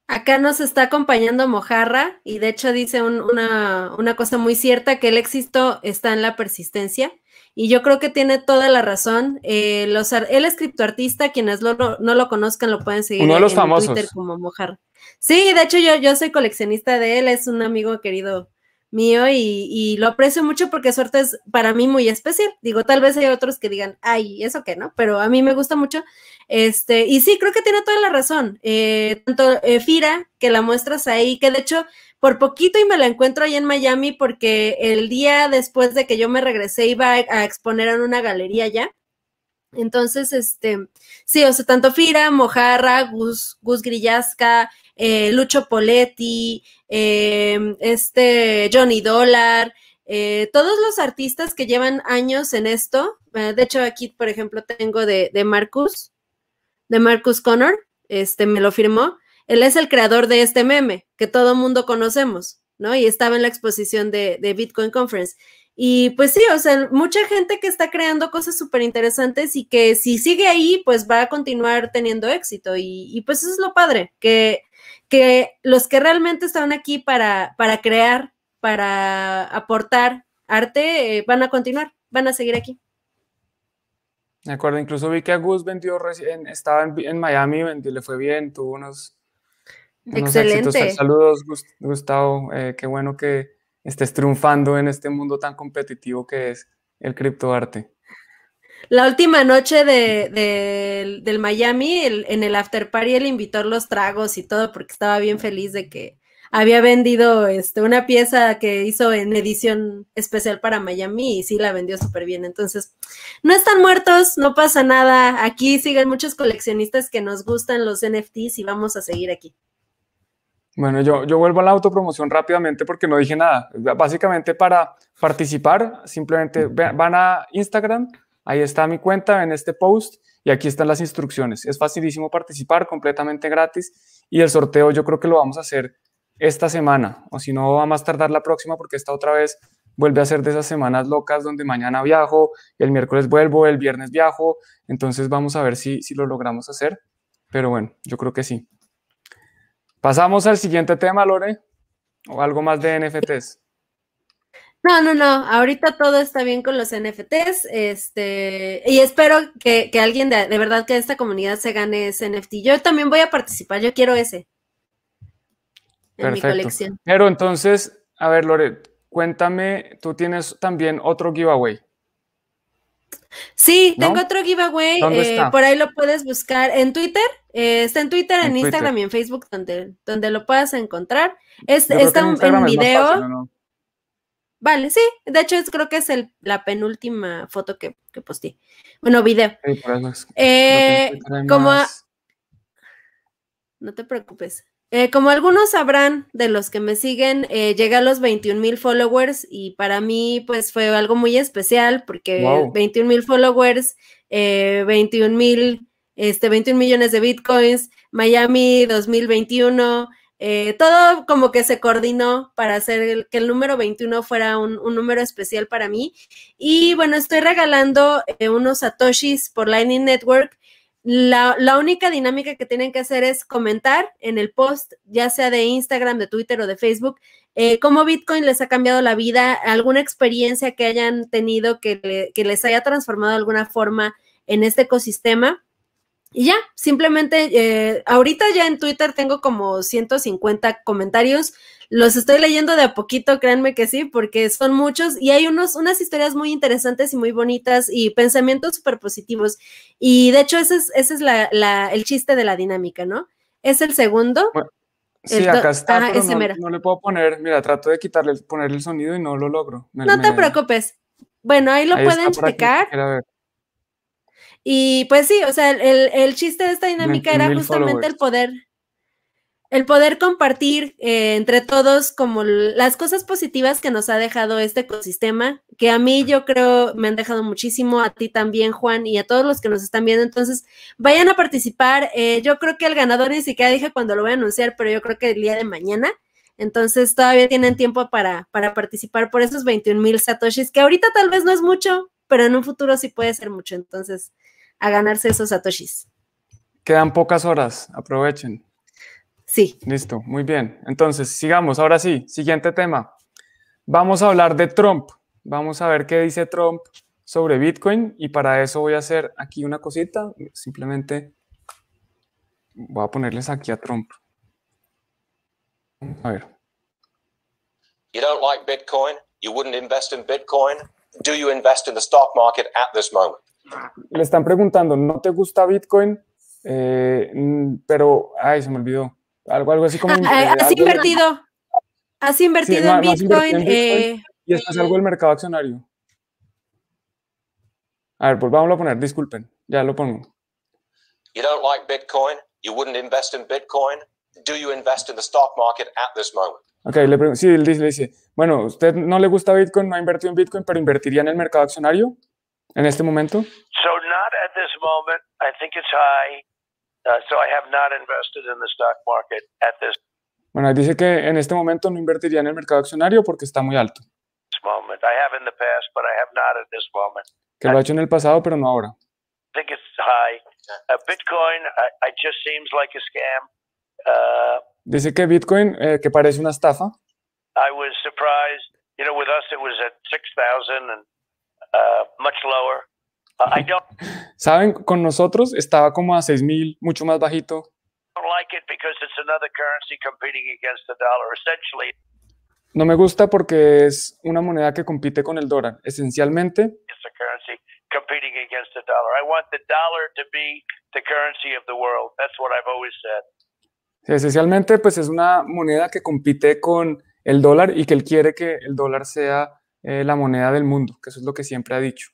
Acá nos está acompañando Mojarra y de hecho dice una, una, cosa muy cierta, que el éxito está en la persistencia y yo creo que tiene toda la razón. Eh, los, él es criptoartista, quienes no lo conozcan lo pueden seguir en Twitter como Mojarra. Sí, de hecho yo, yo soy coleccionista de él, es un amigo querido mío y, lo aprecio mucho porque suerte es para mí muy especial. Digo, tal vez hay otros que digan, ay, eso que no, pero a mí me gusta mucho. Este, y sí, creo que tiene toda la razón. Eh, tanto eh, Fira, que la muestras ahí, que de hecho por poquito y me la encuentro ahí en Miami porque el día después de que yo me regresé iba a, exponer en una galería ya. Entonces, este, sí, o sea, tanto Fira, Mojarra, Gus, Gus Grillasca, eh, Lucho Poletti, em, este Johnny Dollar, eh, todos los artistas que llevan años en esto. Eh, de hecho, aquí, por ejemplo, tengo de, Marcus, de Marcus Connor, este me lo firmó. Él es el creador de este meme que todo mundo conocemos, ¿no? Y estaba en la exposición de, Bitcoin Conference. Y pues sí, o sea, mucha gente que está creando cosas súper interesantes y que si sigue ahí, pues va a continuar teniendo éxito. Y, y, pues eso es lo padre, que que los que realmente están aquí para, para crear, para aportar arte, eh, van a continuar, van a seguir aquí. De acuerdo, incluso vi que Agus vendió recién, estaba en, Miami, vendió, le fue bien, tuvo unos, Excelente. Éxitos. Saludos, Gustavo, eh, qué bueno que estés triunfando en este mundo tan competitivo que es el criptoarte. La última noche de, del Miami, en el after party, él invitó los tragos y todo porque estaba bien feliz de que había vendido este, una pieza que hizo en edición especial para Miami y sí la vendió súper bien. Entonces, no están muertos, no pasa nada. Aquí siguen muchos coleccionistas que nos gustan los NFTs y vamos a seguir aquí. Bueno, yo, yo vuelvo a la autopromoción rápidamente porque no dije nada. Básicamente para participar, simplemente van a Instagram, Ahí está mi cuenta en este post y aquí están las instrucciones. Es facilísimo participar, completamente gratis y el sorteo yo creo que lo vamos a hacer esta semana o si no va a más tardar la próxima porque esta otra vez vuelve a ser de esas semanas locas donde mañana viajo, el miércoles vuelvo, el viernes viajo, entonces vamos a ver si, si lo logramos hacer, pero bueno, yo creo que sí. Pasamos al siguiente tema, Lore, o algo más de NFTs. No, no, no. Ahorita todo está bien con los NFTs. Este, y espero que, alguien de, de, verdad que esta comunidad se gane ese NFT. Yo también voy a participar, yo quiero ese. En mi colección. Pero entonces, a ver, Loret, cuéntame, tú tienes también otro giveaway. Sí, tengo otro giveaway. Eh, por ahí lo puedes buscar en Twitter. Eh, está en Twitter, en, Instagram y en Facebook, donde, donde lo puedas encontrar. está en, video. Vale, sí. De hecho, creo que es la penúltima foto que, que Bueno, video. Eh, como No te preocupes. Eh, como algunos sabrán de los que me siguen, eh, a los 21 mil followers y para mí pues fue algo muy especial porque 21 mil followers, 21 eh, mil, este, 21 millones de bitcoins, Miami 2021, eh, todo como que se coordinó para hacer que el número 21 fuera un, número especial para mí. Y bueno, estoy regalando eh, unos satoshis por Lightning Network. La, única dinámica que tienen que hacer es comentar en el post, ya sea de Instagram, de Twitter o de Facebook, eh, cómo Bitcoin les ha cambiado la vida, alguna experiencia que hayan tenido que, que les haya transformado de alguna forma en este ecosistema. Y ya, simplemente, eh, ahorita ya en Twitter tengo como 150 comentarios. Los estoy leyendo de a poquito, créanme que sí, porque son muchos y hay unos, unas historias muy interesantes y muy bonitas y pensamientos súper positivos. Y de hecho, ese es, ese es el chiste de la dinámica, ¿no? Es el segundo. sí, acá está, ah, no, le puedo poner, mira, trato de quitarle, ponerle el sonido y no lo logro. no te preocupes. Bueno, ahí lo pueden checar. Y pues sí, o sea, el, chiste de esta dinámica era justamente el poder, el poder compartir eh, entre todos como las cosas positivas que nos ha dejado este ecosistema, que a mí yo creo me han dejado muchísimo, a ti también, Juan, y a todos los que nos están viendo. Entonces, vayan a participar. Eh, yo creo que el ganador ni siquiera dije cuando lo voy a anunciar, pero yo creo que el día de mañana. Entonces, todavía tienen tiempo para, para participar por esos 21 mil satoshis, que ahorita tal vez no es mucho, pero en un futuro sí puede ser mucho. Entonces, a ganarse esos satoshis. Quedan pocas horas, aprovechen. Sí. Listo, muy bien. Entonces, sigamos. Ahora sí, siguiente tema. Vamos a hablar de Trump. Vamos a ver qué dice Trump sobre Bitcoin y para eso voy a hacer aquí una cosita. Simplemente voy a ponerles aquí a Trump. A ver. You don't like Bitcoin? You wouldn't invest in Bitcoin? Do you invest in the stock market at this moment? le están preguntando, ¿no te gusta Bitcoin? Eh, pero, ay, se me olvidó. Algo, algo así como. Ah, ah, has invertido. Has invertido en, Bitcoin, eh, y es algo del mercado accionario. A ver, pues vamos a poner, disculpen, ya lo pongo. You don't like Bitcoin, you wouldn't invest in Bitcoin. Do you invest in the stock market at this moment? Ok, le sí, le dice, bueno, usted no le gusta Bitcoin, no ha invertido en Bitcoin, pero invertiría en el mercado accionario en este momento? So not at this moment. I think it's high. Uh, so I have not invested in the stock market at this. Bueno, dice que en este momento no invertiría en el mercado accionario porque está muy alto. Moment. I have in the past, but I have not at this moment. Que lo ha hecho en el pasado, pero no ahora. I think it's high. Uh, Bitcoin, I, just seems like a scam. Uh, dice que Bitcoin, eh, que parece una estafa. I was surprised. You know, with us it was at 6,000 and Uh, lower. Uh, Saben, con nosotros estaba como a 6.000, mucho más bajito. No me gusta porque es una moneda que compite con el dólar. Esencialmente, Esencialmente, pues es una moneda que compite con el dólar y que él quiere que el dólar sea eh, la moneda del mundo, que eso es lo que siempre ha dicho.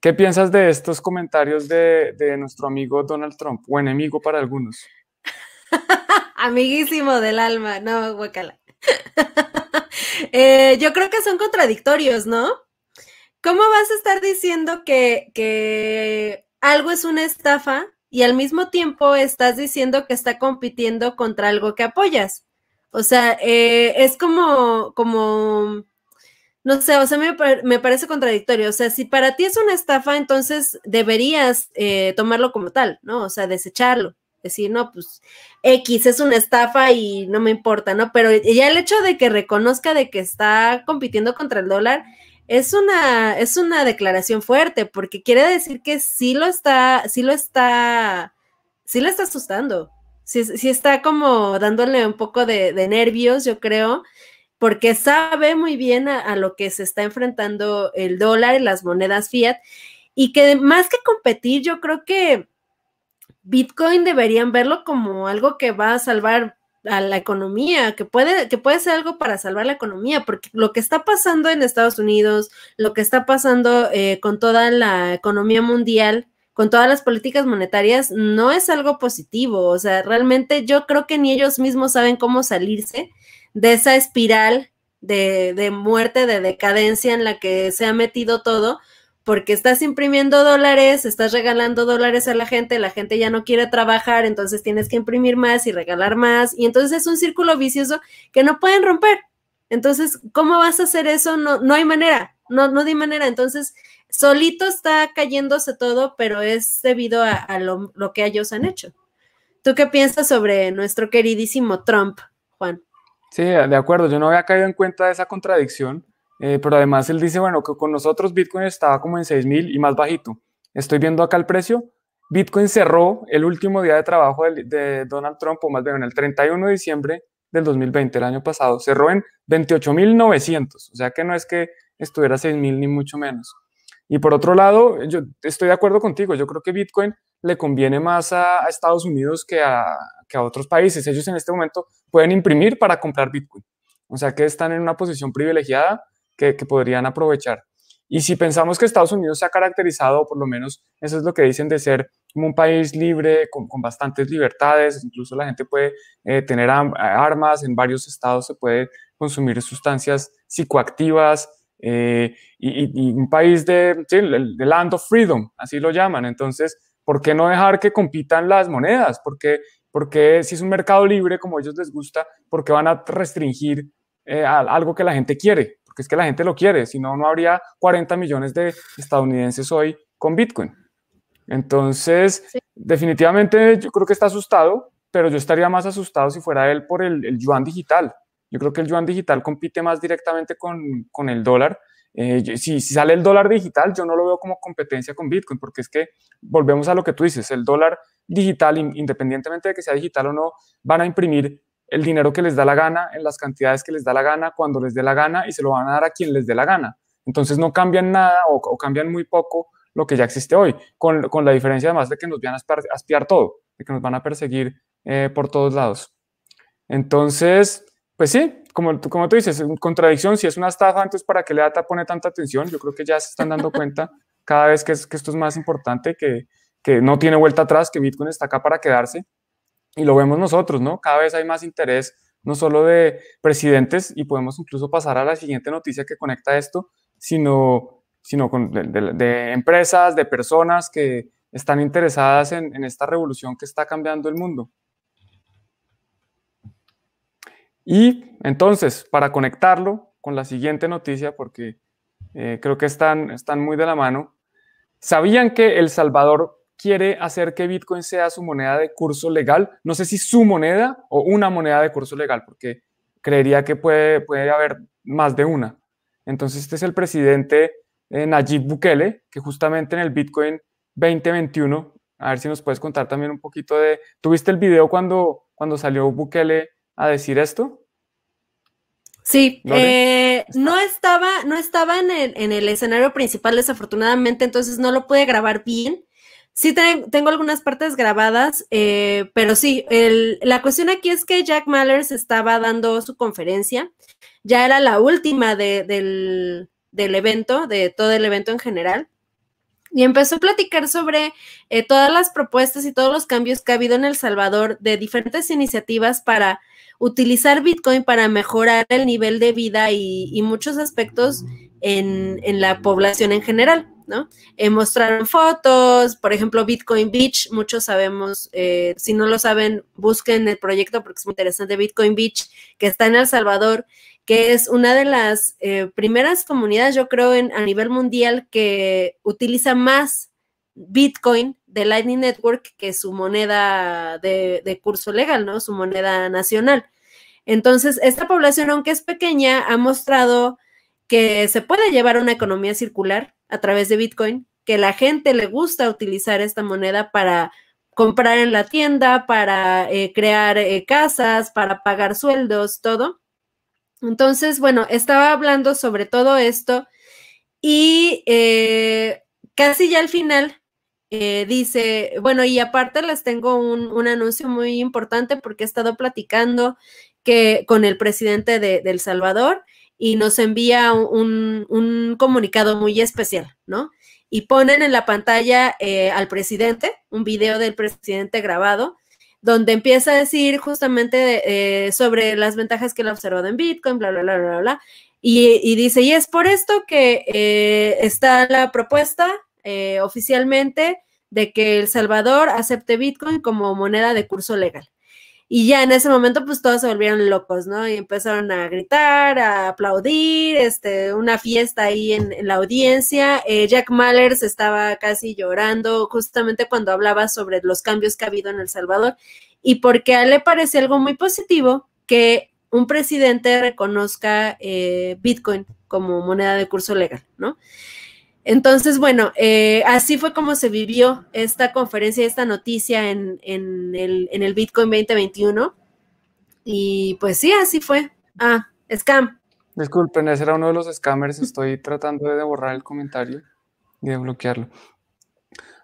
¿Qué piensas de estos comentarios de, nuestro amigo Donald Trump, o enemigo para algunos? Amiguísimo del alma, no, huecala. Eh, yo creo que son contradictorios, ¿no? ¿Cómo vas a estar diciendo que, algo es una estafa y al mismo tiempo estás diciendo que está compitiendo contra algo que apoyas? O sea, eh, es como, como no sé, o sea, me, parece contradictorio. O sea, si para ti es una estafa, entonces deberías eh, tomarlo como tal, ¿no? O sea, desecharlo. Decir, no, pues X es una estafa y no me importa, ¿no? Pero ya el hecho de que reconozca de que está compitiendo contra el dólar es una, es una declaración fuerte, porque quiere decir que sí lo está, sí lo está, sí lo está asustando. Sí, está como dándole un poco de, de nervios, yo creo porque sabe muy bien a, lo que se está enfrentando el dólar y las monedas fiat y que más que competir, yo creo que Bitcoin deberían verlo como algo que va a salvar a la economía, que puede, que puede ser algo para salvar la economía, porque lo que está pasando en Estados Unidos, lo que está pasando eh, con toda la economía mundial, con todas las políticas monetarias, no es algo positivo. O sea, realmente yo creo que ni ellos mismos saben cómo salirse de esa espiral de, muerte, de decadencia en la que se ha metido todo, porque estás imprimiendo dólares, estás regalando dólares a la gente, la gente ya no quiere trabajar, entonces tienes que imprimir más y regalar más, y entonces es un círculo vicioso que no pueden romper. Entonces, ¿cómo vas a hacer eso? No, no hay manera, no, no hay manera. Entonces, solito está cayéndose todo, pero es debido a, lo, lo que ellos han hecho. ¿Tú qué piensas sobre nuestro queridísimo Trump? Sí, de acuerdo, yo no había caído en cuenta de esa contradicción, eh, pero además él dice, bueno, que con nosotros Bitcoin estaba como en 6.000 y más bajito. Estoy viendo acá el precio. Bitcoin cerró el último día de trabajo de, Donald Trump, o más bien el 31 de diciembre del 2020, el año pasado, cerró en 28.900, o sea que no es que estuviera 6.000 ni mucho menos. Y por otro lado, yo estoy de acuerdo contigo, yo creo que Bitcoin le conviene más a, Estados Unidos que a, que a otros países. Ellos en este momento pueden imprimir para comprar Bitcoin. O sea que están en una posición privilegiada que, podrían aprovechar. Y si pensamos que Estados Unidos se ha caracterizado, por lo menos eso es lo que dicen, de ser un país libre, con, bastantes libertades, incluso la gente puede eh, tener armas, en varios estados se puede consumir sustancias psicoactivas, eh, y, un país de, sí, land of freedom, así lo llaman. Entonces, ¿por qué no dejar que compitan las monedas? ¿Por qué, porque si es un mercado libre como a ellos les gusta, ¿por qué van a restringir eh, algo que la gente quiere? Porque es que la gente lo quiere, si no, no habría 40 millones de estadounidenses hoy con Bitcoin. Entonces, definitivamente yo creo que está asustado, pero yo estaría más asustado si fuera él por el, el yuan digital. Yo creo que el yuan digital compite más directamente con, con el dólar eh, si, sale el dólar digital, yo no lo veo como competencia con Bitcoin, porque es que volvemos a lo que tú dices, el dólar digital, independientemente de que sea digital o no, van a imprimir el dinero que les da la gana, en las cantidades que les da la gana, cuando les dé la gana, y se lo van a dar a quien les dé la gana. Entonces no cambian nada o, cambian muy poco lo que ya existe hoy, con, la diferencia además de que nos van a espiar todo, de que nos van a perseguir eh, por todos lados. Entonces, pues sí, como, como tú dices, contradicción, si es una estafa, entonces ¿para qué le data pone tanta atención? Yo creo que ya se están dando cuenta cada vez que, esto es más importante, que, no tiene vuelta atrás, que Bitcoin está acá para quedarse. Y lo vemos nosotros, ¿no? Cada vez hay más interés, no solo de presidentes, y podemos incluso pasar a la siguiente noticia que conecta esto, sino, sino con, de, empresas, de personas que están interesadas en, en esta revolución que está cambiando el mundo. Y entonces, para conectarlo con la siguiente noticia, porque eh, creo que están, están muy de la mano, ¿sabían que El Salvador quiere hacer que Bitcoin sea su moneda de curso legal? No sé si su moneda o una moneda de curso legal, porque creería que puede, puede haber más de una. Entonces, este es el presidente eh, Nayib Bukele, que justamente en el Bitcoin 2021, a ver si nos puedes contar también un poquito de, ¿tuviste el video cuando, cuando salió Bukele a decir esto? Sí, eh, no estaba, no estaba en el, escenario principal, desafortunadamente, entonces no lo pude grabar bien. Sí, tengo algunas partes grabadas, eh, pero sí, la cuestión aquí es que Jack Mallers estaba dando su conferencia. Ya era la última del, evento, de todo el evento en general y empezó a platicar sobre eh, todas las propuestas y todos los cambios que ha habido en El Salvador de diferentes iniciativas para utilizar Bitcoin para mejorar el nivel de vida y, muchos aspectos en, la población en general, ¿no? Eh, mostraron fotos, por ejemplo, Bitcoin Beach, muchos sabemos, eh, si no lo saben, busquen el proyecto porque es muy interesante, Bitcoin Beach, que está en El Salvador, que es una de las eh, primeras comunidades, yo creo, en, a nivel mundial que utiliza más Bitcoin de Lightning Network, que es su moneda de, curso legal, ¿no? Su moneda nacional. Entonces, esta población, aunque es pequeña, ha mostrado que se puede llevar una economía circular a través de Bitcoin, que la gente le gusta utilizar esta moneda para comprar en la tienda, para eh, crear eh, casas, para pagar sueldos, todo. Entonces, bueno, estaba hablando sobre todo esto y eh, casi ya al final eh, dice, bueno, y aparte les tengo un, anuncio muy importante porque he estado platicando que, con el presidente de, El Salvador y nos envía un, comunicado muy especial, ¿no? Y ponen en la pantalla eh, al presidente, un video del presidente grabado, donde empieza a decir justamente eh, sobre las ventajas que él ha observado en Bitcoin, bla, bla, bla, bla, bla. Y, y dice, y es por esto que está la propuesta eh, oficialmente de que El Salvador acepte Bitcoin como moneda de curso legal. Y ya en ese momento, pues todos se volvieron locos, ¿no? Y empezaron a gritar, a aplaudir, este, una fiesta ahí en, la audiencia. Eh, Jack Mallers estaba casi llorando justamente cuando hablaba sobre los cambios que ha habido en El Salvador. Y porque a él le parece algo muy positivo que un presidente reconozca eh, Bitcoin como moneda de curso legal, ¿no? Entonces, bueno, eh, así fue como se vivió esta conferencia, esta noticia en, el, Bitcoin 2021. Y pues sí, así fue. Ah, scam. Disculpen, ese era uno de los scammers. Estoy tratando de borrar el comentario y de bloquearlo.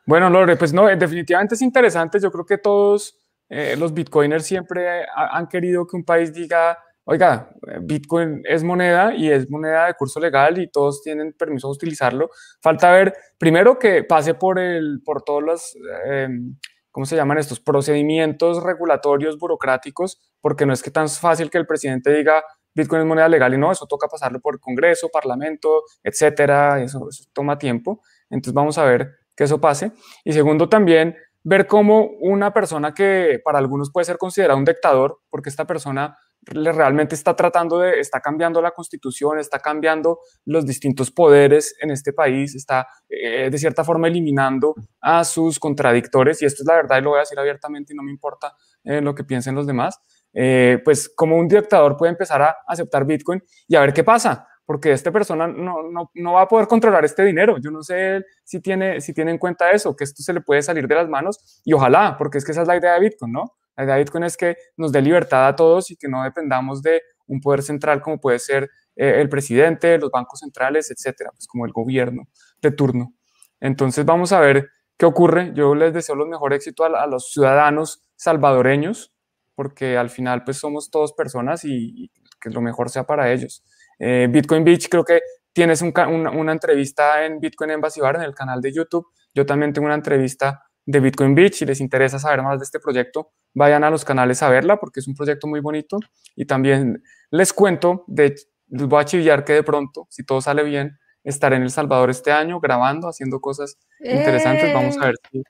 Bueno, Lore, pues no, eh, definitivamente es interesante. Yo creo que todos eh, los bitcoiners siempre han querido que un país diga oiga, Bitcoin es moneda y es moneda de curso legal y todos tienen permiso de utilizarlo. Falta ver, primero, que pase por, el, por todos los, em, ¿cómo se llaman estos? Procedimientos regulatorios, burocráticos, porque no es que tan fácil que el presidente diga, Bitcoin es moneda legal y no, eso toca pasarlo por Congreso, Parlamento, etcétera, eso toma tiempo. Entonces vamos a ver que eso pase. Y segundo, también ver cómo una persona que para algunos puede ser considerada un dictador, porque esta persona realmente está tratando de, está cambiando la constitución, está cambiando los distintos poderes en este país, está eh, de cierta forma eliminando a sus contradictores, y esto es la verdad y lo voy a decir abiertamente y no me importa eh, lo que piensen los demás, eh, pues como un dictador puede empezar a aceptar Bitcoin y a ver qué pasa, porque esta persona no, no, va a poder controlar este dinero. Yo no sé si tiene, si tiene en cuenta eso, que esto se le puede salir de las manos y ojalá, porque es que esa es la idea de Bitcoin, ¿no? La idea de Bitcoin es que nos dé libertad a todos y que no dependamos de un poder central como puede ser eh, el presidente, los bancos centrales, etcétera, pues como el gobierno de turno. Entonces vamos a ver qué ocurre. Yo les deseo los mejores éxitos a, los ciudadanos salvadoreños, porque al final pues somos todos personas y, que lo mejor sea para ellos. Eh, Bitcoin Beach creo que tienes una, una, entrevista en Bitcoin Embassy Bar en el canal de YouTube. Yo también tengo una entrevista de Bitcoin Beach si les interesa saber más de este proyecto, vayan a los canales a verla porque es un proyecto muy bonito. Y también les cuento, de, les voy a chiviar que de pronto, si todo sale bien, estaré en El Salvador este año grabando, haciendo cosas ¡Eh! interesantes. Vamos a ver si,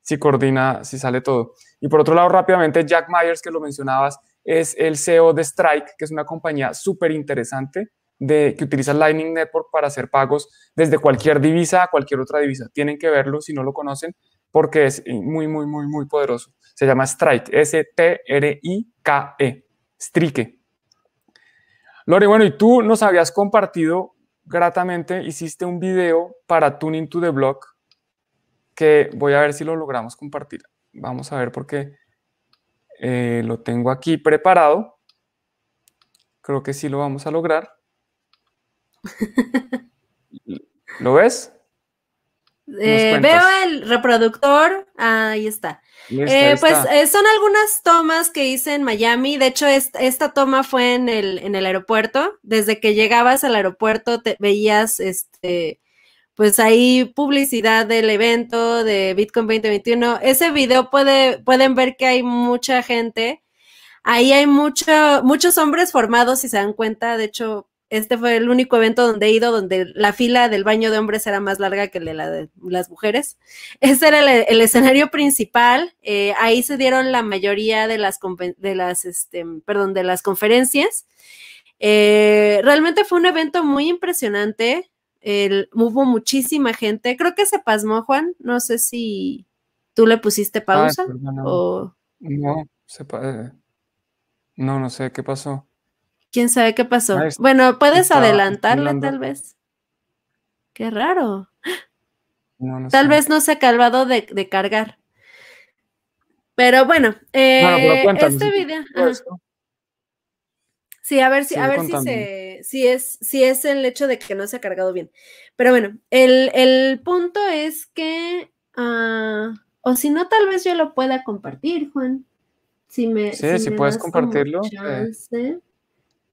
si, coordina, si sale todo. Y por otro lado, rápidamente, Jack Myers, que lo mencionabas, es el CEO de Strike, que es una compañía súper interesante que utiliza Lightning Network para hacer pagos desde cualquier divisa a cualquier otra divisa. Tienen que verlo si no lo conocen porque es muy, muy, muy, muy poderoso. Se llama Strike, e, S-T-R-I-K-E, Strike. Lore, bueno, y tú nos habías compartido gratamente, hiciste un video para Tuning to the Blog, que voy a ver si lo logramos compartir. Vamos a ver porque eh, lo tengo aquí preparado. Creo que sí lo vamos a lograr. ¿Lo ves? Eh, veo el reproductor, ahí está. Eh, pues eh, son algunas tomas que hice en Miami. De hecho, esta toma fue en el, en el aeropuerto. Desde que llegabas al aeropuerto te veías este pues ahí publicidad del evento de Bitcoin 2021. Ese video puede, pueden ver que hay mucha gente. Ahí hay mucho, muchos hombres formados, si se dan cuenta. De hecho, este fue el único evento donde he ido donde la fila del baño de hombres era más larga que la de las mujeres. Ese era el, escenario principal. Eh, ahí se dieron la mayoría de las, de las, este, perdón, de las conferencias. Eh, realmente fue un evento muy impresionante. El, hubo muchísima gente. Creo que se pasmó, Juan. No sé si tú le pusiste ah, pausa No, se eh, no, no sé qué pasó. ¿Quién sabe qué pasó? Ah, bueno, puedes adelantarle tal vez. Qué raro. tal vez no se ha calvado de, cargar. Pero bueno, eh, este video. Ah. Sí, a ver si, a ver si, se, es, si es el hecho de que no se ha cargado bien. Pero bueno, el, punto es que, ah, o si no, tal vez yo lo pueda compartir, Juan. Si me, sí, si, puedes compartirlo. Eh.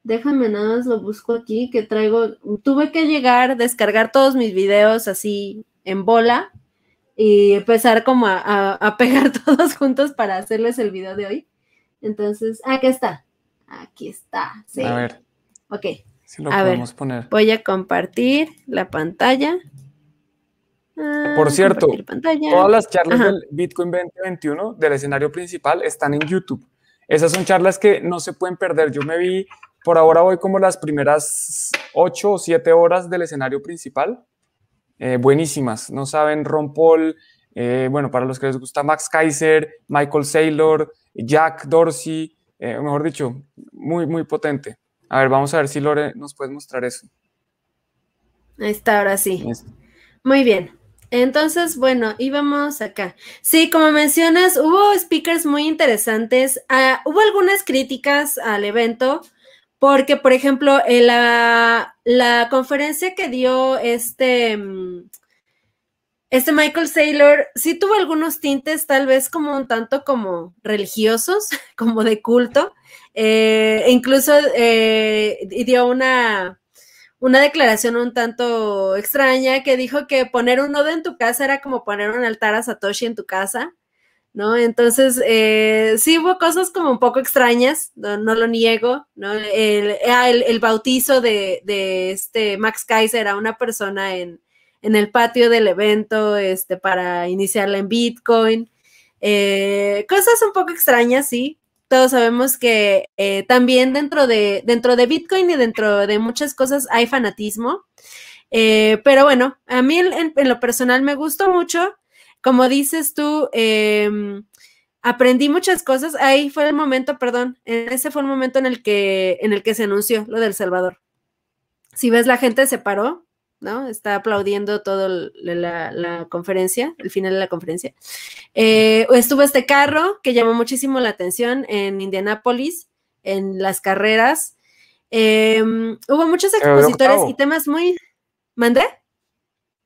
Déjame nada más lo busco aquí, que traigo, tuve que llegar, descargar todos mis videos así en bola y empezar como a, a, pegar todos juntos para hacerles el video de hoy. Entonces, aquí está, aquí está. Sí. A ver. Ok. a ver, poner. Voy a compartir la pantalla. Ah, Por cierto, todas las charlas del Bitcoin 2021 del escenario principal están en YouTube. Esas son charlas que no se pueden perder. Yo me vi por ahora voy como las primeras ocho o siete horas del escenario principal. Eh, buenísimas, no saben, Ron Paul, eh, bueno, para los que les gusta Max Kaiser, Michael Saylor, Jack Dorsey, eh, mejor dicho, muy, muy potente. A ver, vamos a ver si Lore nos puede mostrar eso. Ahí está, ahora sí. Muy bien. Entonces, bueno, íbamos acá. Sí, como mencionas, hubo speakers muy interesantes. Ah, hubo algunas críticas al evento porque, por ejemplo, la, conferencia que dio este, mm, este Michael Saylor, sí tuvo algunos tintes tal vez como un tanto como religiosos, como de culto, eh, incluso eh, dio una, una declaración un tanto extraña que dijo que poner un nodo en tu casa era como poner un altar a Satoshi en tu casa. ¿no? Entonces, eh, sí hubo cosas como un poco extrañas, no, lo niego, ¿no? El, ah, bautizo de, este Max Kaiser a una persona en, el patio del evento este, para iniciarla en Bitcoin. Eh, cosas un poco extrañas, sí. Todos sabemos que eh, también dentro de, dentro de Bitcoin y dentro de muchas cosas hay fanatismo. pero bueno, a mí en, en lo personal me gustó mucho como dices tú, em, aprendí muchas cosas. Ahí fue el momento, perdón, ese fue el momento en el que, en el que se anunció lo del Salvador. Si ves, la gente se paró, ¿no? Está aplaudiendo toda la, conferencia, el final de la conferencia. Eh, estuvo este carro que llamó muchísimo la atención en Indianápolis, en las carreras. Em, hubo muchos expositores y temas muy. ¿Mandé?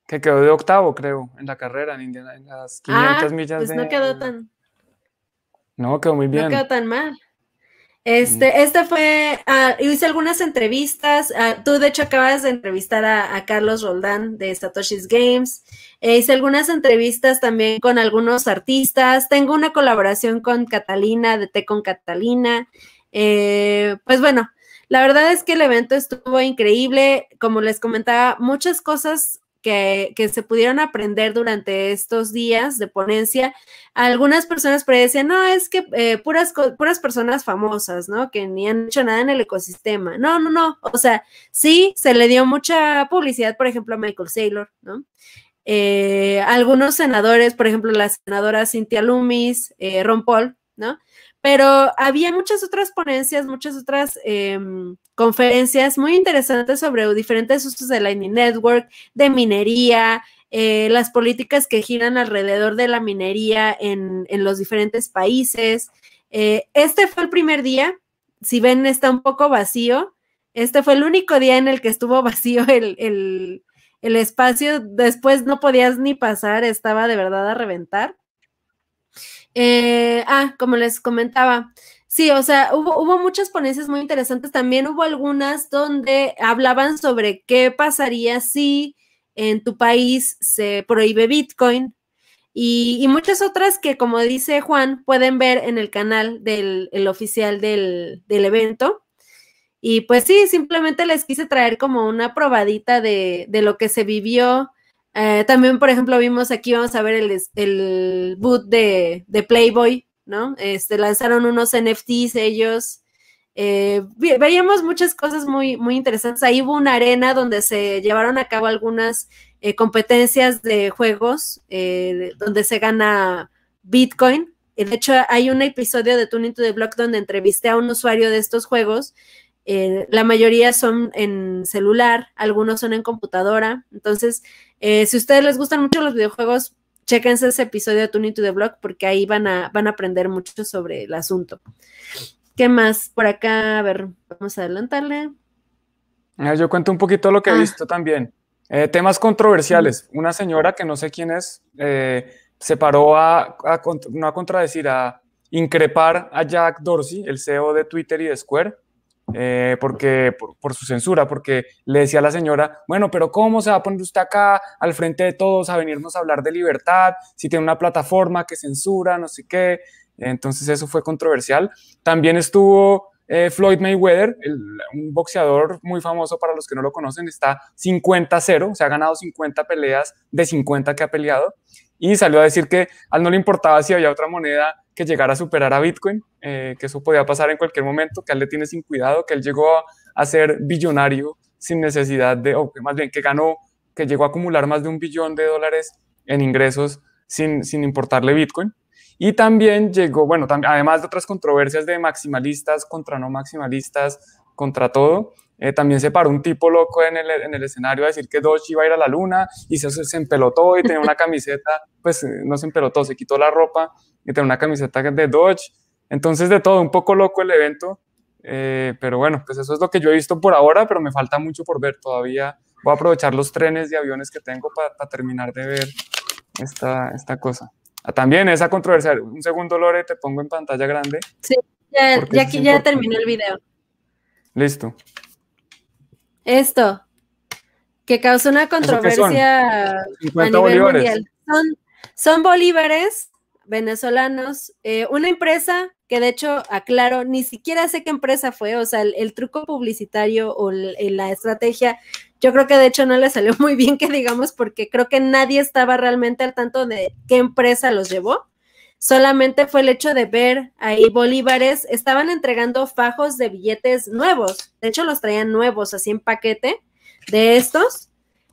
que quedó de octavo, creo, en la carrera, en, Indiana, en las 500 ah, Pues no quedó tan. No, quedó muy bien. No quedó tan mal. Este, mm. este fue, ah, hice algunas entrevistas, ah, tú de hecho acabas de entrevistar a, Carlos Roldán de Satoshi's Games, e hice algunas entrevistas también con algunos artistas, tengo una colaboración con Catalina, de T con Catalina, eh, pues bueno, la verdad es que el evento estuvo increíble, como les comentaba, muchas cosas que, se pudieron aprender durante estos días de ponencia, algunas personas predecían, no, es que eh, puras, puras personas famosas, ¿no? Que ni han hecho nada en el ecosistema. No, no, no. O sea, sí, se le dio mucha publicidad, por ejemplo, a Michael Saylor, ¿no? Eh, algunos senadores, por ejemplo, la senadora Cynthia Loomis, eh, Ron Paul, ¿no? pero había muchas otras ponencias, muchas otras em, conferencias muy interesantes sobre diferentes usos de Lightning Network, de minería, eh, las políticas que giran alrededor de la minería en, los diferentes países. Eh, este fue el primer día, si ven está un poco vacío, este fue el único día en el que estuvo vacío el espacio, después no podías ni pasar, estaba de verdad a reventar. Eh, ah, como les comentaba, sí, o sea, hubo, muchas ponencias muy interesantes. También hubo algunas donde hablaban sobre qué pasaría si en tu país se prohíbe Bitcoin, y, y, muchas otras que, como dice Juan, pueden ver en el canal del oficial del, evento. Y pues sí, simplemente les quise traer como una probadita de, de, lo que se vivió eh, también, por ejemplo, vimos aquí, vamos a ver el, boot de, Playboy, ¿no? Este, lanzaron unos NFTs ellos. Eh, veíamos muchas cosas muy, muy interesantes. Ahí hubo una arena donde se llevaron a cabo algunas eh, competencias de juegos donde se gana Bitcoin. De hecho, hay un episodio de Tuning to the Block donde entrevisté a un usuario de estos juegos eh, la mayoría son en celular, algunos son en computadora. Entonces, eh, si a ustedes les gustan mucho los videojuegos, chéquense ese episodio de Tune to the Blog porque ahí van a, van a aprender mucho sobre el asunto. ¿Qué más por acá? A ver, vamos a adelantarle. Ah, yo cuento un poquito lo que he ah. visto también. Eh, temas controversiales. Una señora que no sé quién es se paró a, no a contradecir, a increpar a Jack Dorsey, el CEO de Twitter y de Square, eh, porque, por, su censura, porque le decía a la señora, bueno, pero ¿cómo se va a poner usted acá al frente de todos a venirnos a hablar de libertad si tiene una plataforma que censura, no sé qué? Entonces eso fue controversial. También estuvo eh, Floyd Mayweather, un boxeador muy famoso para los que no lo conocen, está 50-0, se ha ganado 50 peleas de 50 que ha peleado y salió a decir que a él no le importaba si había otra moneda que llegara a superar a Bitcoin, eh, que eso podía pasar en cualquier momento, que él le tiene sin cuidado, que él llegó a, ser billonario sin necesidad de, o que más bien que ganó, que llegó a acumular más de un billón de dólares en ingresos sin, sin importarle Bitcoin. Y también llegó, bueno, además de otras controversias de maximalistas contra no maximalistas, contra todo, eh, también se paró un tipo loco en el, escenario a decir que Dodge iba a ir a la luna y se, se empelotó y tenía una camiseta, pues eh, no se empelotó, se quitó la ropa y tenía una camiseta de Dodge Entonces de todo, un poco loco el evento, eh, pero bueno, pues eso es lo que yo he visto por ahora, pero me falta mucho por ver todavía. Voy a aprovechar los trenes y aviones que tengo para terminar de ver esta, cosa. Ah, también esa controversia, un segundo Lore, te pongo en pantalla grande. Sí, ya, ya aquí ya terminó el video. Listo esto, que causó una controversia a nivel mundial. Son, son bolívares venezolanos, eh, una empresa que de hecho, aclaro, ni siquiera sé qué empresa fue, o sea, el, truco publicitario o la estrategia, yo creo que de hecho no le salió muy bien que digamos, porque creo que nadie estaba realmente al tanto de qué empresa los llevó. Solamente fue el hecho de ver ahí bolívares, estaban entregando fajos de billetes nuevos, de hecho los traían nuevos, así en paquete de estos,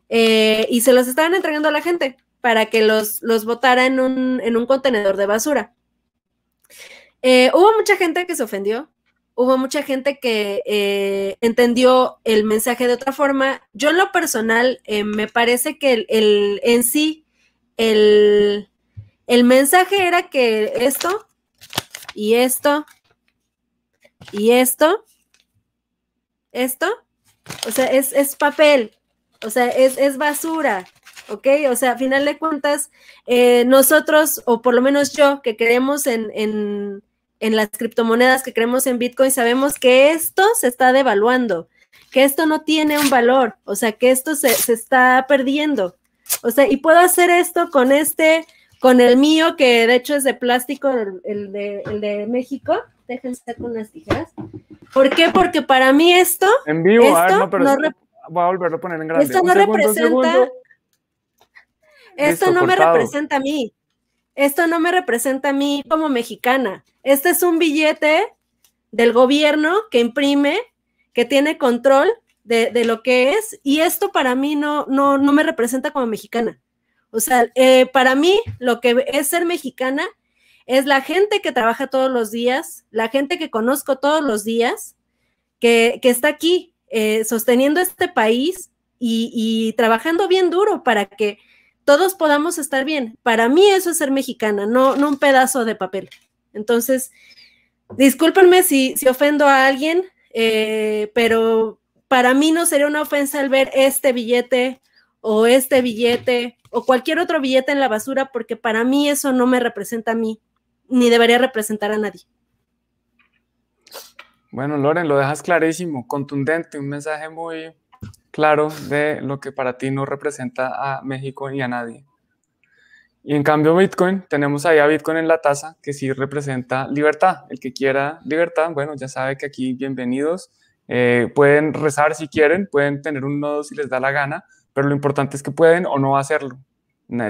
eh, y se los estaban entregando a la gente para que los, los botara en un, en un contenedor de basura. Eh, hubo mucha gente que se ofendió, hubo mucha gente que eh, entendió el mensaje de otra forma. Yo en lo personal me parece que el, en sí el, el mensaje era que esto y esto y esto, esto, o sea, es, papel, o sea, es, basura, ¿ok? O sea, a final de cuentas, eh, nosotros, o por lo menos yo, que creemos en, las criptomonedas, que creemos en Bitcoin, sabemos que esto se está devaluando, que esto no tiene un valor, o sea, que esto se, se está perdiendo. O sea, y puedo hacer esto con este con el mío, que de hecho es de plástico, el, de, el de, México. Déjense con las tijeras. ¿Por qué? Porque para mí esto. En vivo, ah, esto no, pero voy a volverlo a poner en grande. Esto no representa. Esto no me representa a mí. Esto no me representa a mí como mexicana. Este es un billete del gobierno que imprime, que tiene control de, de, lo que es, y esto para mí no, no, no me representa como mexicana. O sea, eh, para mí lo que es ser mexicana es la gente que trabaja todos los días, la gente que conozco todos los días, que, está aquí eh, sosteniendo este país y, trabajando bien duro para que todos podamos estar bien. Para mí eso es ser mexicana, no, no un pedazo de papel. Entonces, discúlpenme si, si ofendo a alguien, eh, pero para mí no sería una ofensa el ver este billete o este billete o cualquier otro billete en la basura porque para mí eso no me representa a mí ni debería representar a nadie. Bueno, Loren, lo dejas clarísimo, contundente, un mensaje muy claro de lo que para ti no representa a México y a nadie. Y en cambio Bitcoin, tenemos ahí a Bitcoin en la taza, que sí representa libertad. El que quiera libertad, bueno, ya sabe que aquí bienvenidos. Eh, pueden rezar si quieren, pueden tener un nodo si les da la gana, pero lo importante es que pueden o no hacerlo.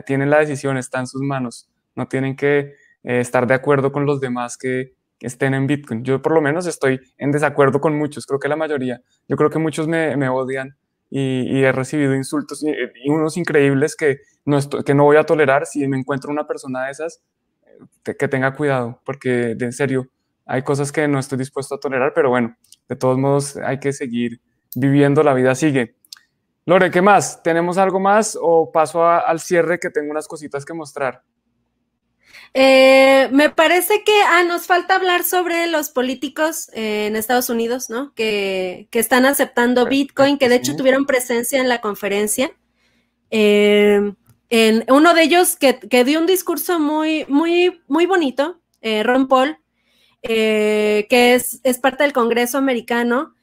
Tienen la decisión, está en sus manos. No tienen que eh, estar de acuerdo con los demás que estén en Bitcoin. Yo por lo menos estoy en desacuerdo con muchos, creo que la mayoría. Yo creo que muchos me, odian y, he recibido insultos y, unos increíbles que no, que no voy a tolerar. Si me encuentro una persona de esas, eh, que tenga cuidado, porque de en serio hay cosas que no estoy dispuesto a tolerar, pero bueno, de todos modos hay que seguir viviendo, la vida sigue. Lore, ¿qué más? ¿Tenemos algo más o paso al cierre que tengo unas cositas que mostrar? Eh, me parece que ah, nos falta hablar sobre los políticos eh, en Estados Unidos, ¿no? Que, están aceptando Bitcoin, que de hecho tuvieron presencia en la conferencia. Eh, en, uno de ellos que, dio un discurso muy, muy, muy bonito, Ron Paul, que es, es, parte del Congreso americano,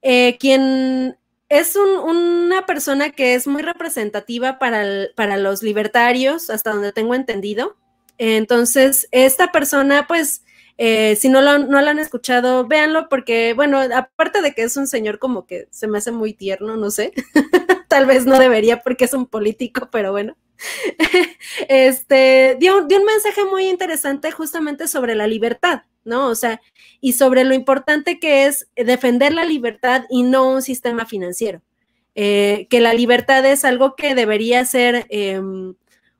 quien es una persona que es muy representativa para, los libertarios, hasta donde tengo entendido. Entonces, esta persona, pues, eh, si no la no han escuchado, véanlo porque, bueno, aparte de que es un señor como que se me hace muy tierno, no sé, tal vez no debería porque es un político, pero bueno. este, dio un mensaje muy interesante justamente sobre la libertad ¿no? O sea, y sobre lo importante que es defender la libertad y no un sistema financiero. Eh, que la libertad es algo que debería ser em,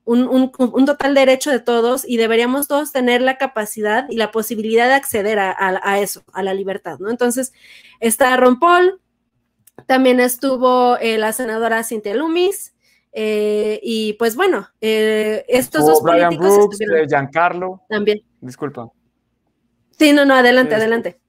un, total derecho de todos y deberíamos todos tener la capacidad y la posibilidad de acceder a, eso, a la libertad, ¿no? Entonces, está Ron Paul, también estuvo eh, la senadora Cintia Lumis eh, y pues bueno, estos dos políticos Giancarlo. También. Disculpa. Sí, no, no, adelante, este, adelante.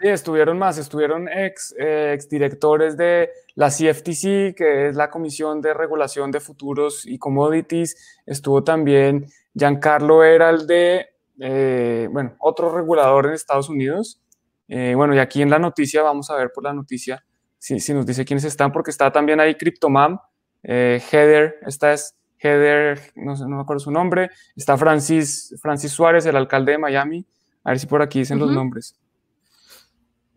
Sí, estuvieron más, estuvieron ex, eh, ex, directores de la CFTC, que es la Comisión de Regulación de Futuros y Commodities. Estuvo también Giancarlo el de, eh, bueno, otro regulador en Estados Unidos. Eh, bueno, y aquí en la noticia, vamos a ver por la noticia si, nos dice quiénes están, porque está también ahí Cryptomam, Heather, esta es Heather, no, no me acuerdo su nombre, está Francis, Francis Suárez, el alcalde de Miami, a ver si por aquí dicen los nombres.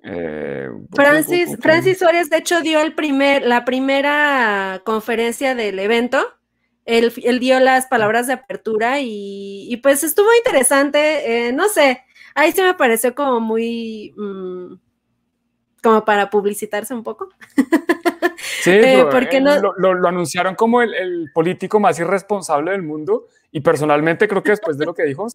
Eh, Francis, Francis Suárez, de hecho, dio el primer, la primera conferencia del evento. Él, dio las palabras de apertura y, pues estuvo interesante. Eh, no sé, ahí sí me pareció como muy. Mm, como para publicitarse un poco. Sí, eh, porque eh, no? lo, anunciaron como el, político más irresponsable del mundo y personalmente creo que después de lo que dijo,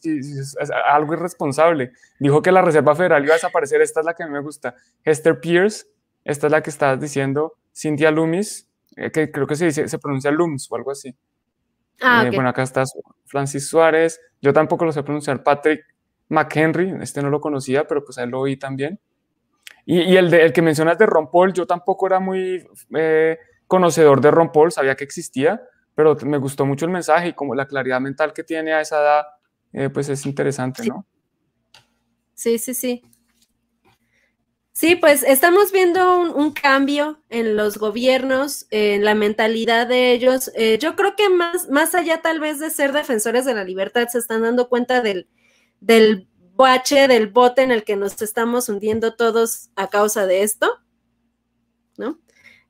algo irresponsable. Dijo que la Reserva Federal iba a desaparecer, esta es la que me gusta. Hester Pierce, esta es la que estás diciendo, Cynthia Loomis, eh, que creo que se, dice, se pronuncia Loomis o algo así. Ah, bueno, acá estás Francis Suárez, yo tampoco lo sé pronunciar, Patrick McHenry, este no lo conocía, pero pues él lo oí también. Y, el, el, que mencionas de Ron Paul, yo tampoco era muy eh, conocedor de Ron Paul, sabía que existía, pero me gustó mucho el mensaje y como la claridad mental que tiene a esa edad, eh, pues es interesante, ¿no? Sí, sí, sí. Sí, pues estamos viendo un, cambio en los gobiernos, en la mentalidad de ellos. Eh, yo creo que más, más allá tal vez de ser defensores de la libertad, se están dando cuenta del, del del bote en el que nos estamos hundiendo todos a causa de esto, ¿no?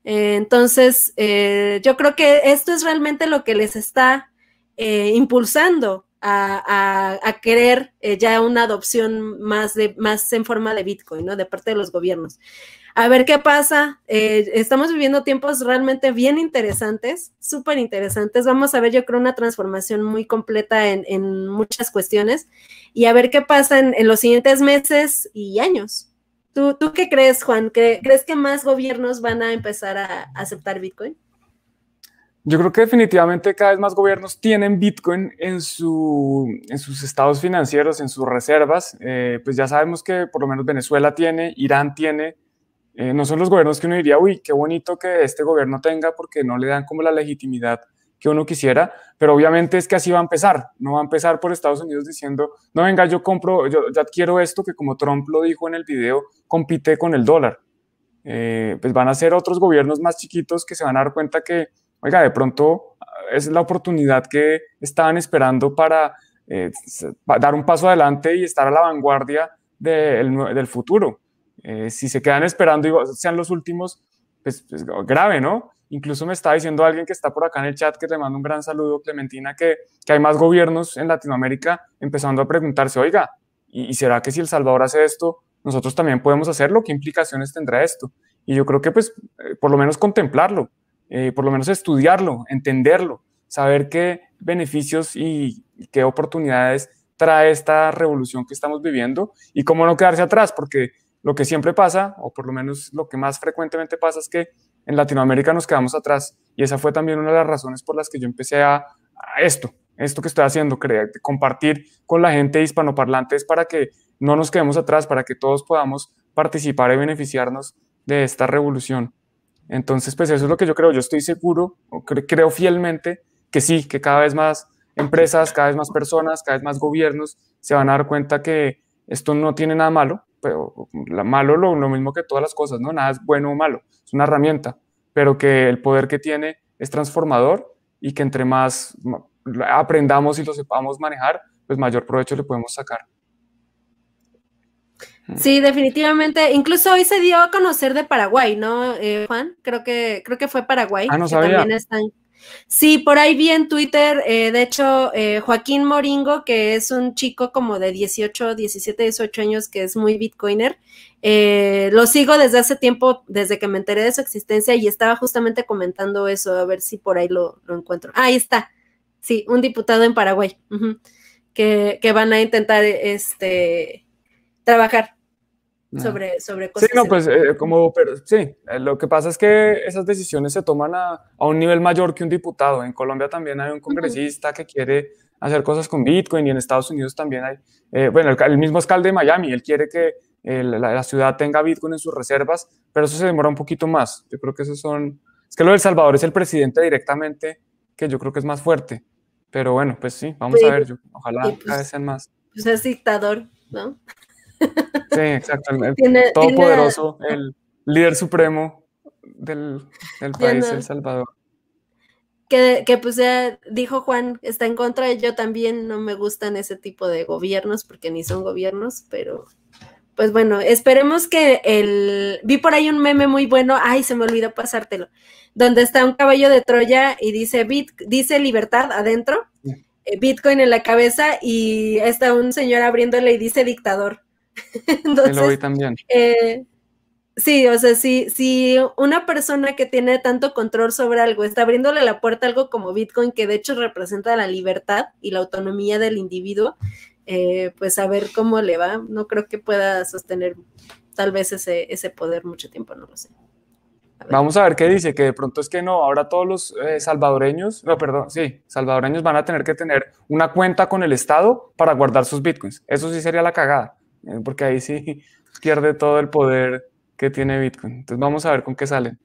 Eh, entonces, eh, yo creo que esto es realmente lo que les está eh, impulsando a, querer eh, ya una adopción más, de, más en forma de Bitcoin, ¿no? De parte de los gobiernos. A ver qué pasa. Eh, estamos viviendo tiempos realmente bien interesantes, súper interesantes. Vamos a ver, yo creo, una transformación muy completa en, muchas cuestiones y a ver qué pasa en, en los siguientes meses y años. ¿Tú, ¿Tú, qué crees, Juan? ¿Crees que más gobiernos van a empezar a aceptar Bitcoin? Yo creo que definitivamente cada vez más gobiernos tienen Bitcoin en, su, en sus estados financieros, en sus reservas. Eh, pues ya sabemos que por lo menos Venezuela tiene, Irán tiene. Eh, no son los gobiernos que uno diría, uy, qué bonito que este gobierno tenga porque no le dan como la legitimidad que uno quisiera, pero obviamente es que así va a empezar, no va a empezar por Estados Unidos diciendo, no venga, yo compro, yo, adquiero esto que como Trump lo dijo en el video, compite con el dólar. Eh, pues van a ser otros gobiernos más chiquitos que se van a dar cuenta que oiga, de pronto es la oportunidad que estaban esperando para eh, dar un paso adelante y estar a la vanguardia del futuro. Eh, si se quedan esperando y sean los últimos, pues, pues, grave, ¿no? Incluso me está diciendo alguien que está por acá en el chat, que te mando un gran saludo, Clementina, que, que hay más gobiernos en Latinoamérica empezando a preguntarse, oiga, ¿y, será que si El Salvador hace esto, nosotros también podemos hacerlo? ¿Qué implicaciones tendrá esto? Y yo creo que, pues, eh, por lo menos contemplarlo. Eh, por lo menos estudiarlo, entenderlo, saber qué beneficios y qué oportunidades trae esta revolución que estamos viviendo y cómo no quedarse atrás, porque lo que siempre pasa, o por lo menos lo que más frecuentemente pasa, es que en Latinoamérica nos quedamos atrás y esa fue también una de las razones por las que yo empecé a, esto, esto que estoy haciendo, compartir con la gente hispanoparlante es para que no nos quedemos atrás, para que todos podamos participar y beneficiarnos de esta revolución. Entonces, pues eso es lo que yo creo. Yo estoy seguro, creo fielmente que sí, que cada vez más empresas, cada vez más personas, cada vez más gobiernos se van a dar cuenta que esto no tiene nada malo, pero la malo lo mismo que todas las cosas, ¿no? Nada es bueno o malo, es una herramienta, pero que el poder que tiene es transformador y que entre más aprendamos y lo sepamos manejar, pues mayor provecho le podemos sacar. Sí, definitivamente. Incluso hoy se dio a conocer de Paraguay, ¿no, eh, Juan? Creo que, creo que fue Paraguay. Ah, no están... Sí, por ahí vi en Twitter, eh, de hecho, eh, Joaquín Moringo, que es un chico como de 18, 17, 18 años, que es muy bitcoiner, lo sigo desde hace tiempo, desde que me enteré de su existencia y estaba justamente comentando eso, a ver si por ahí lo, encuentro. ahí está, sí, un diputado en Paraguay, que, que, van a intentar este, trabajar sobre, sobre cosas. Sí, no, pues eh, como, pero sí, eh, lo que pasa es que esas decisiones se toman a, a, un nivel mayor que un diputado. En Colombia también hay un congresista que quiere hacer cosas con Bitcoin y en Estados Unidos también hay, eh, bueno, el, mismo alcalde de Miami, él quiere que la, ciudad tenga Bitcoin en sus reservas, pero eso se demora un poquito más. Yo creo que esos son, es que lo del Salvador es el presidente directamente, que yo creo que es más fuerte. Pero bueno, pues sí, vamos a ver, ojalá pues cada vez sean más. Pues es dictador, ¿no? Sí, exactamente, tiene, todopoderoso, el líder supremo del, país, El Salvador. Que, que, pues ya dijo Juan, está en contra, yo también no me gustan ese tipo de gobiernos, porque ni son gobiernos, pero pues bueno, esperemos que el... Vi por ahí un meme muy bueno, ay, se me olvidó pasártelo, donde está un caballo de Troya y dice, dice libertad adentro, eh, Bitcoin en la cabeza y está un señor abriéndole y dice dictador. Entonces, también. Eh, sí, o sea, si, si una persona que tiene tanto control sobre algo está abriéndole la puerta a algo como Bitcoin, que de hecho representa la libertad y la autonomía del individuo, eh, pues a ver cómo le va. No creo que pueda sostener tal vez ese, poder mucho tiempo, no lo sé. Vamos a ver qué dice, que de pronto es que no, ahora todos los eh, salvadoreños, no, perdón, sí, salvadoreños van a tener que tener una cuenta con el Estado para guardar sus bitcoins. Eso sí sería la cagada. Eh, porque ahí sí pierde todo el poder que tiene Bitcoin. Entonces vamos a ver con qué sale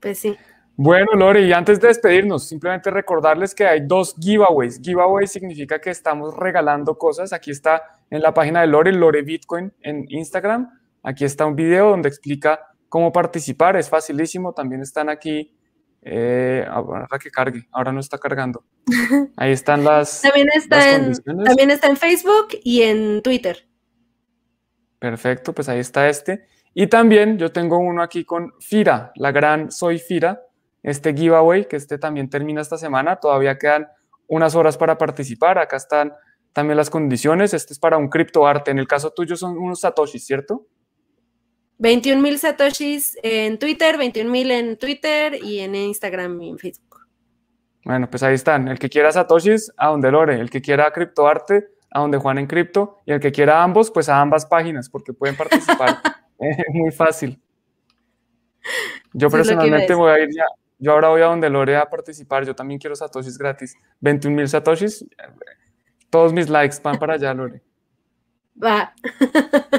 Pues sí. Bueno, Lore, y antes de despedirnos, simplemente recordarles que hay dos giveaways. Giveaway significa que estamos regalando cosas. Aquí está en la página de Lore, Lore Bitcoin en Instagram. Aquí está un video donde explica cómo participar. Es facilísimo. También están aquí eh, ahora que cargue, ahora no está cargando. Ahí están las. también, está también está en Facebook y en Twitter. Perfecto, pues ahí está este. Y también yo tengo uno aquí con Fira, la gran Soy Fira, este giveaway que este también termina esta semana. Todavía quedan unas horas para participar. Acá están también las condiciones. Este es para un criptoarte. En el caso tuyo son unos satoshis, ¿cierto? mil satoshis en Twitter, 21.000 en Twitter y en Instagram y en Facebook. Bueno, pues ahí están. El que quiera satoshis, a donde Lore. El que quiera criptoarte, a donde Juan en cripto. Y el que quiera ambos, pues a ambas páginas, porque pueden participar. Es muy fácil. Yo personalmente voy a ir ya. Yo ahora voy a donde Lore a participar. Yo también quiero satoshis gratis. mil satoshis. Eh, todos mis likes van para allá, Lore. Va.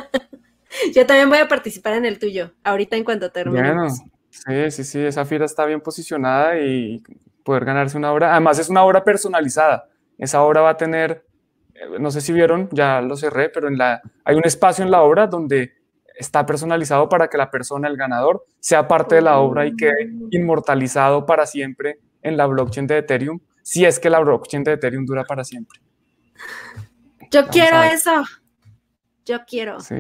Yo también voy a participar en el tuyo, ahorita en cuanto termine. Bueno, sí, sí, sí, esa fira está bien posicionada y poder ganarse una obra. Además, es una obra personalizada. Esa obra va a tener, eh, no sé si vieron, ya lo cerré, pero en la, hay un espacio en la obra donde está personalizado para que la persona, el ganador, sea parte de la obra y quede oh. inmortalizado para siempre en la blockchain de Ethereum, si es que la blockchain de Ethereum dura para siempre. Yo quiero eso. Yo quiero. Sí.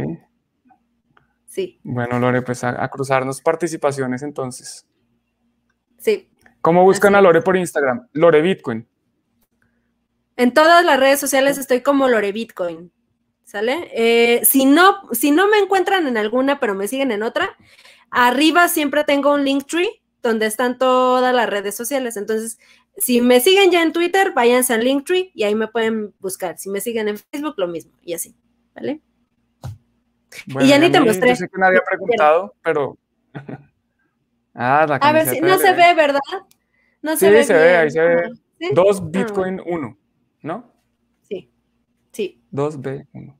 Bueno, Lore, pues a, cruzarnos participaciones entonces. Sí. ¿Cómo buscan a Lore por Instagram? Lore Bitcoin. En todas las redes sociales estoy como Lore Bitcoin. ¿Sale? Eh, si, no, si no me encuentran en alguna, pero me siguen en otra, arriba siempre tengo un linktree donde están todas las redes sociales. Entonces, si me siguen ya en Twitter, váyanse a Linktree y ahí me pueden buscar. Si me siguen en Facebook, lo mismo y así, ¿vale? y ya ni te mostré. Yo sé que nadie ha preguntado, pero. Ah, a ver si no se ve, ¿verdad? No se ve. Sí, se ve, ahí se ve. Ah. Bitcoin 1, ¿no? Sí. Sí. 2B1.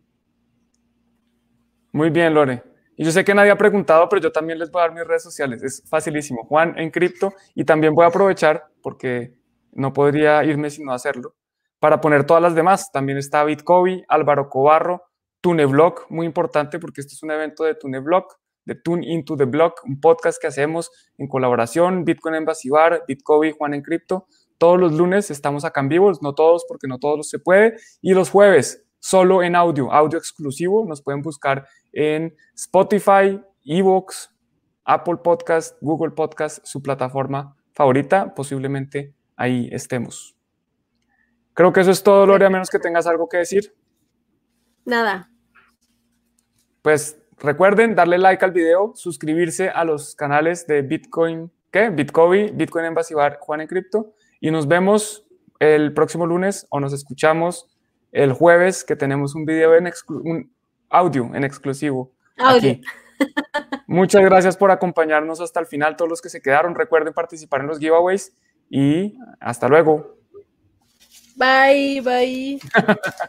Muy bien, Lore. Y yo sé que nadie ha preguntado, pero yo también les voy a dar mis redes sociales. Es facilísimo. Juan en cripto. Y también voy a aprovechar, porque no podría irme sino no hacerlo, para poner todas las demás. También está Bitcoin, Álvaro Cobarro, TuneBlock, muy importante porque este es un evento de TuneBlock, de Tune Into the Block, un podcast que hacemos en colaboración, Bitcoin en Bar, Bitcoin Juan en Cripto. Todos los lunes estamos acá en vivo, no todos porque no todos se puede, y los jueves solo en audio, audio exclusivo, nos pueden buscar en Spotify, Evox, Apple Podcast, Google Podcast, su plataforma favorita, posiblemente ahí estemos. Creo que eso es todo, Lore, a menos que tengas algo que decir. Nada, pues recuerden darle like al video, suscribirse a los canales de Bitcoin, ¿qué? Bitcoin, Bitcoin Embassy Juan en Cripto. Y nos vemos el próximo lunes o nos escuchamos el jueves que tenemos un video en un audio en exclusivo. Muchas gracias por acompañarnos hasta el final, todos los que se quedaron. Recuerden participar en los giveaways y hasta luego. Bye, bye.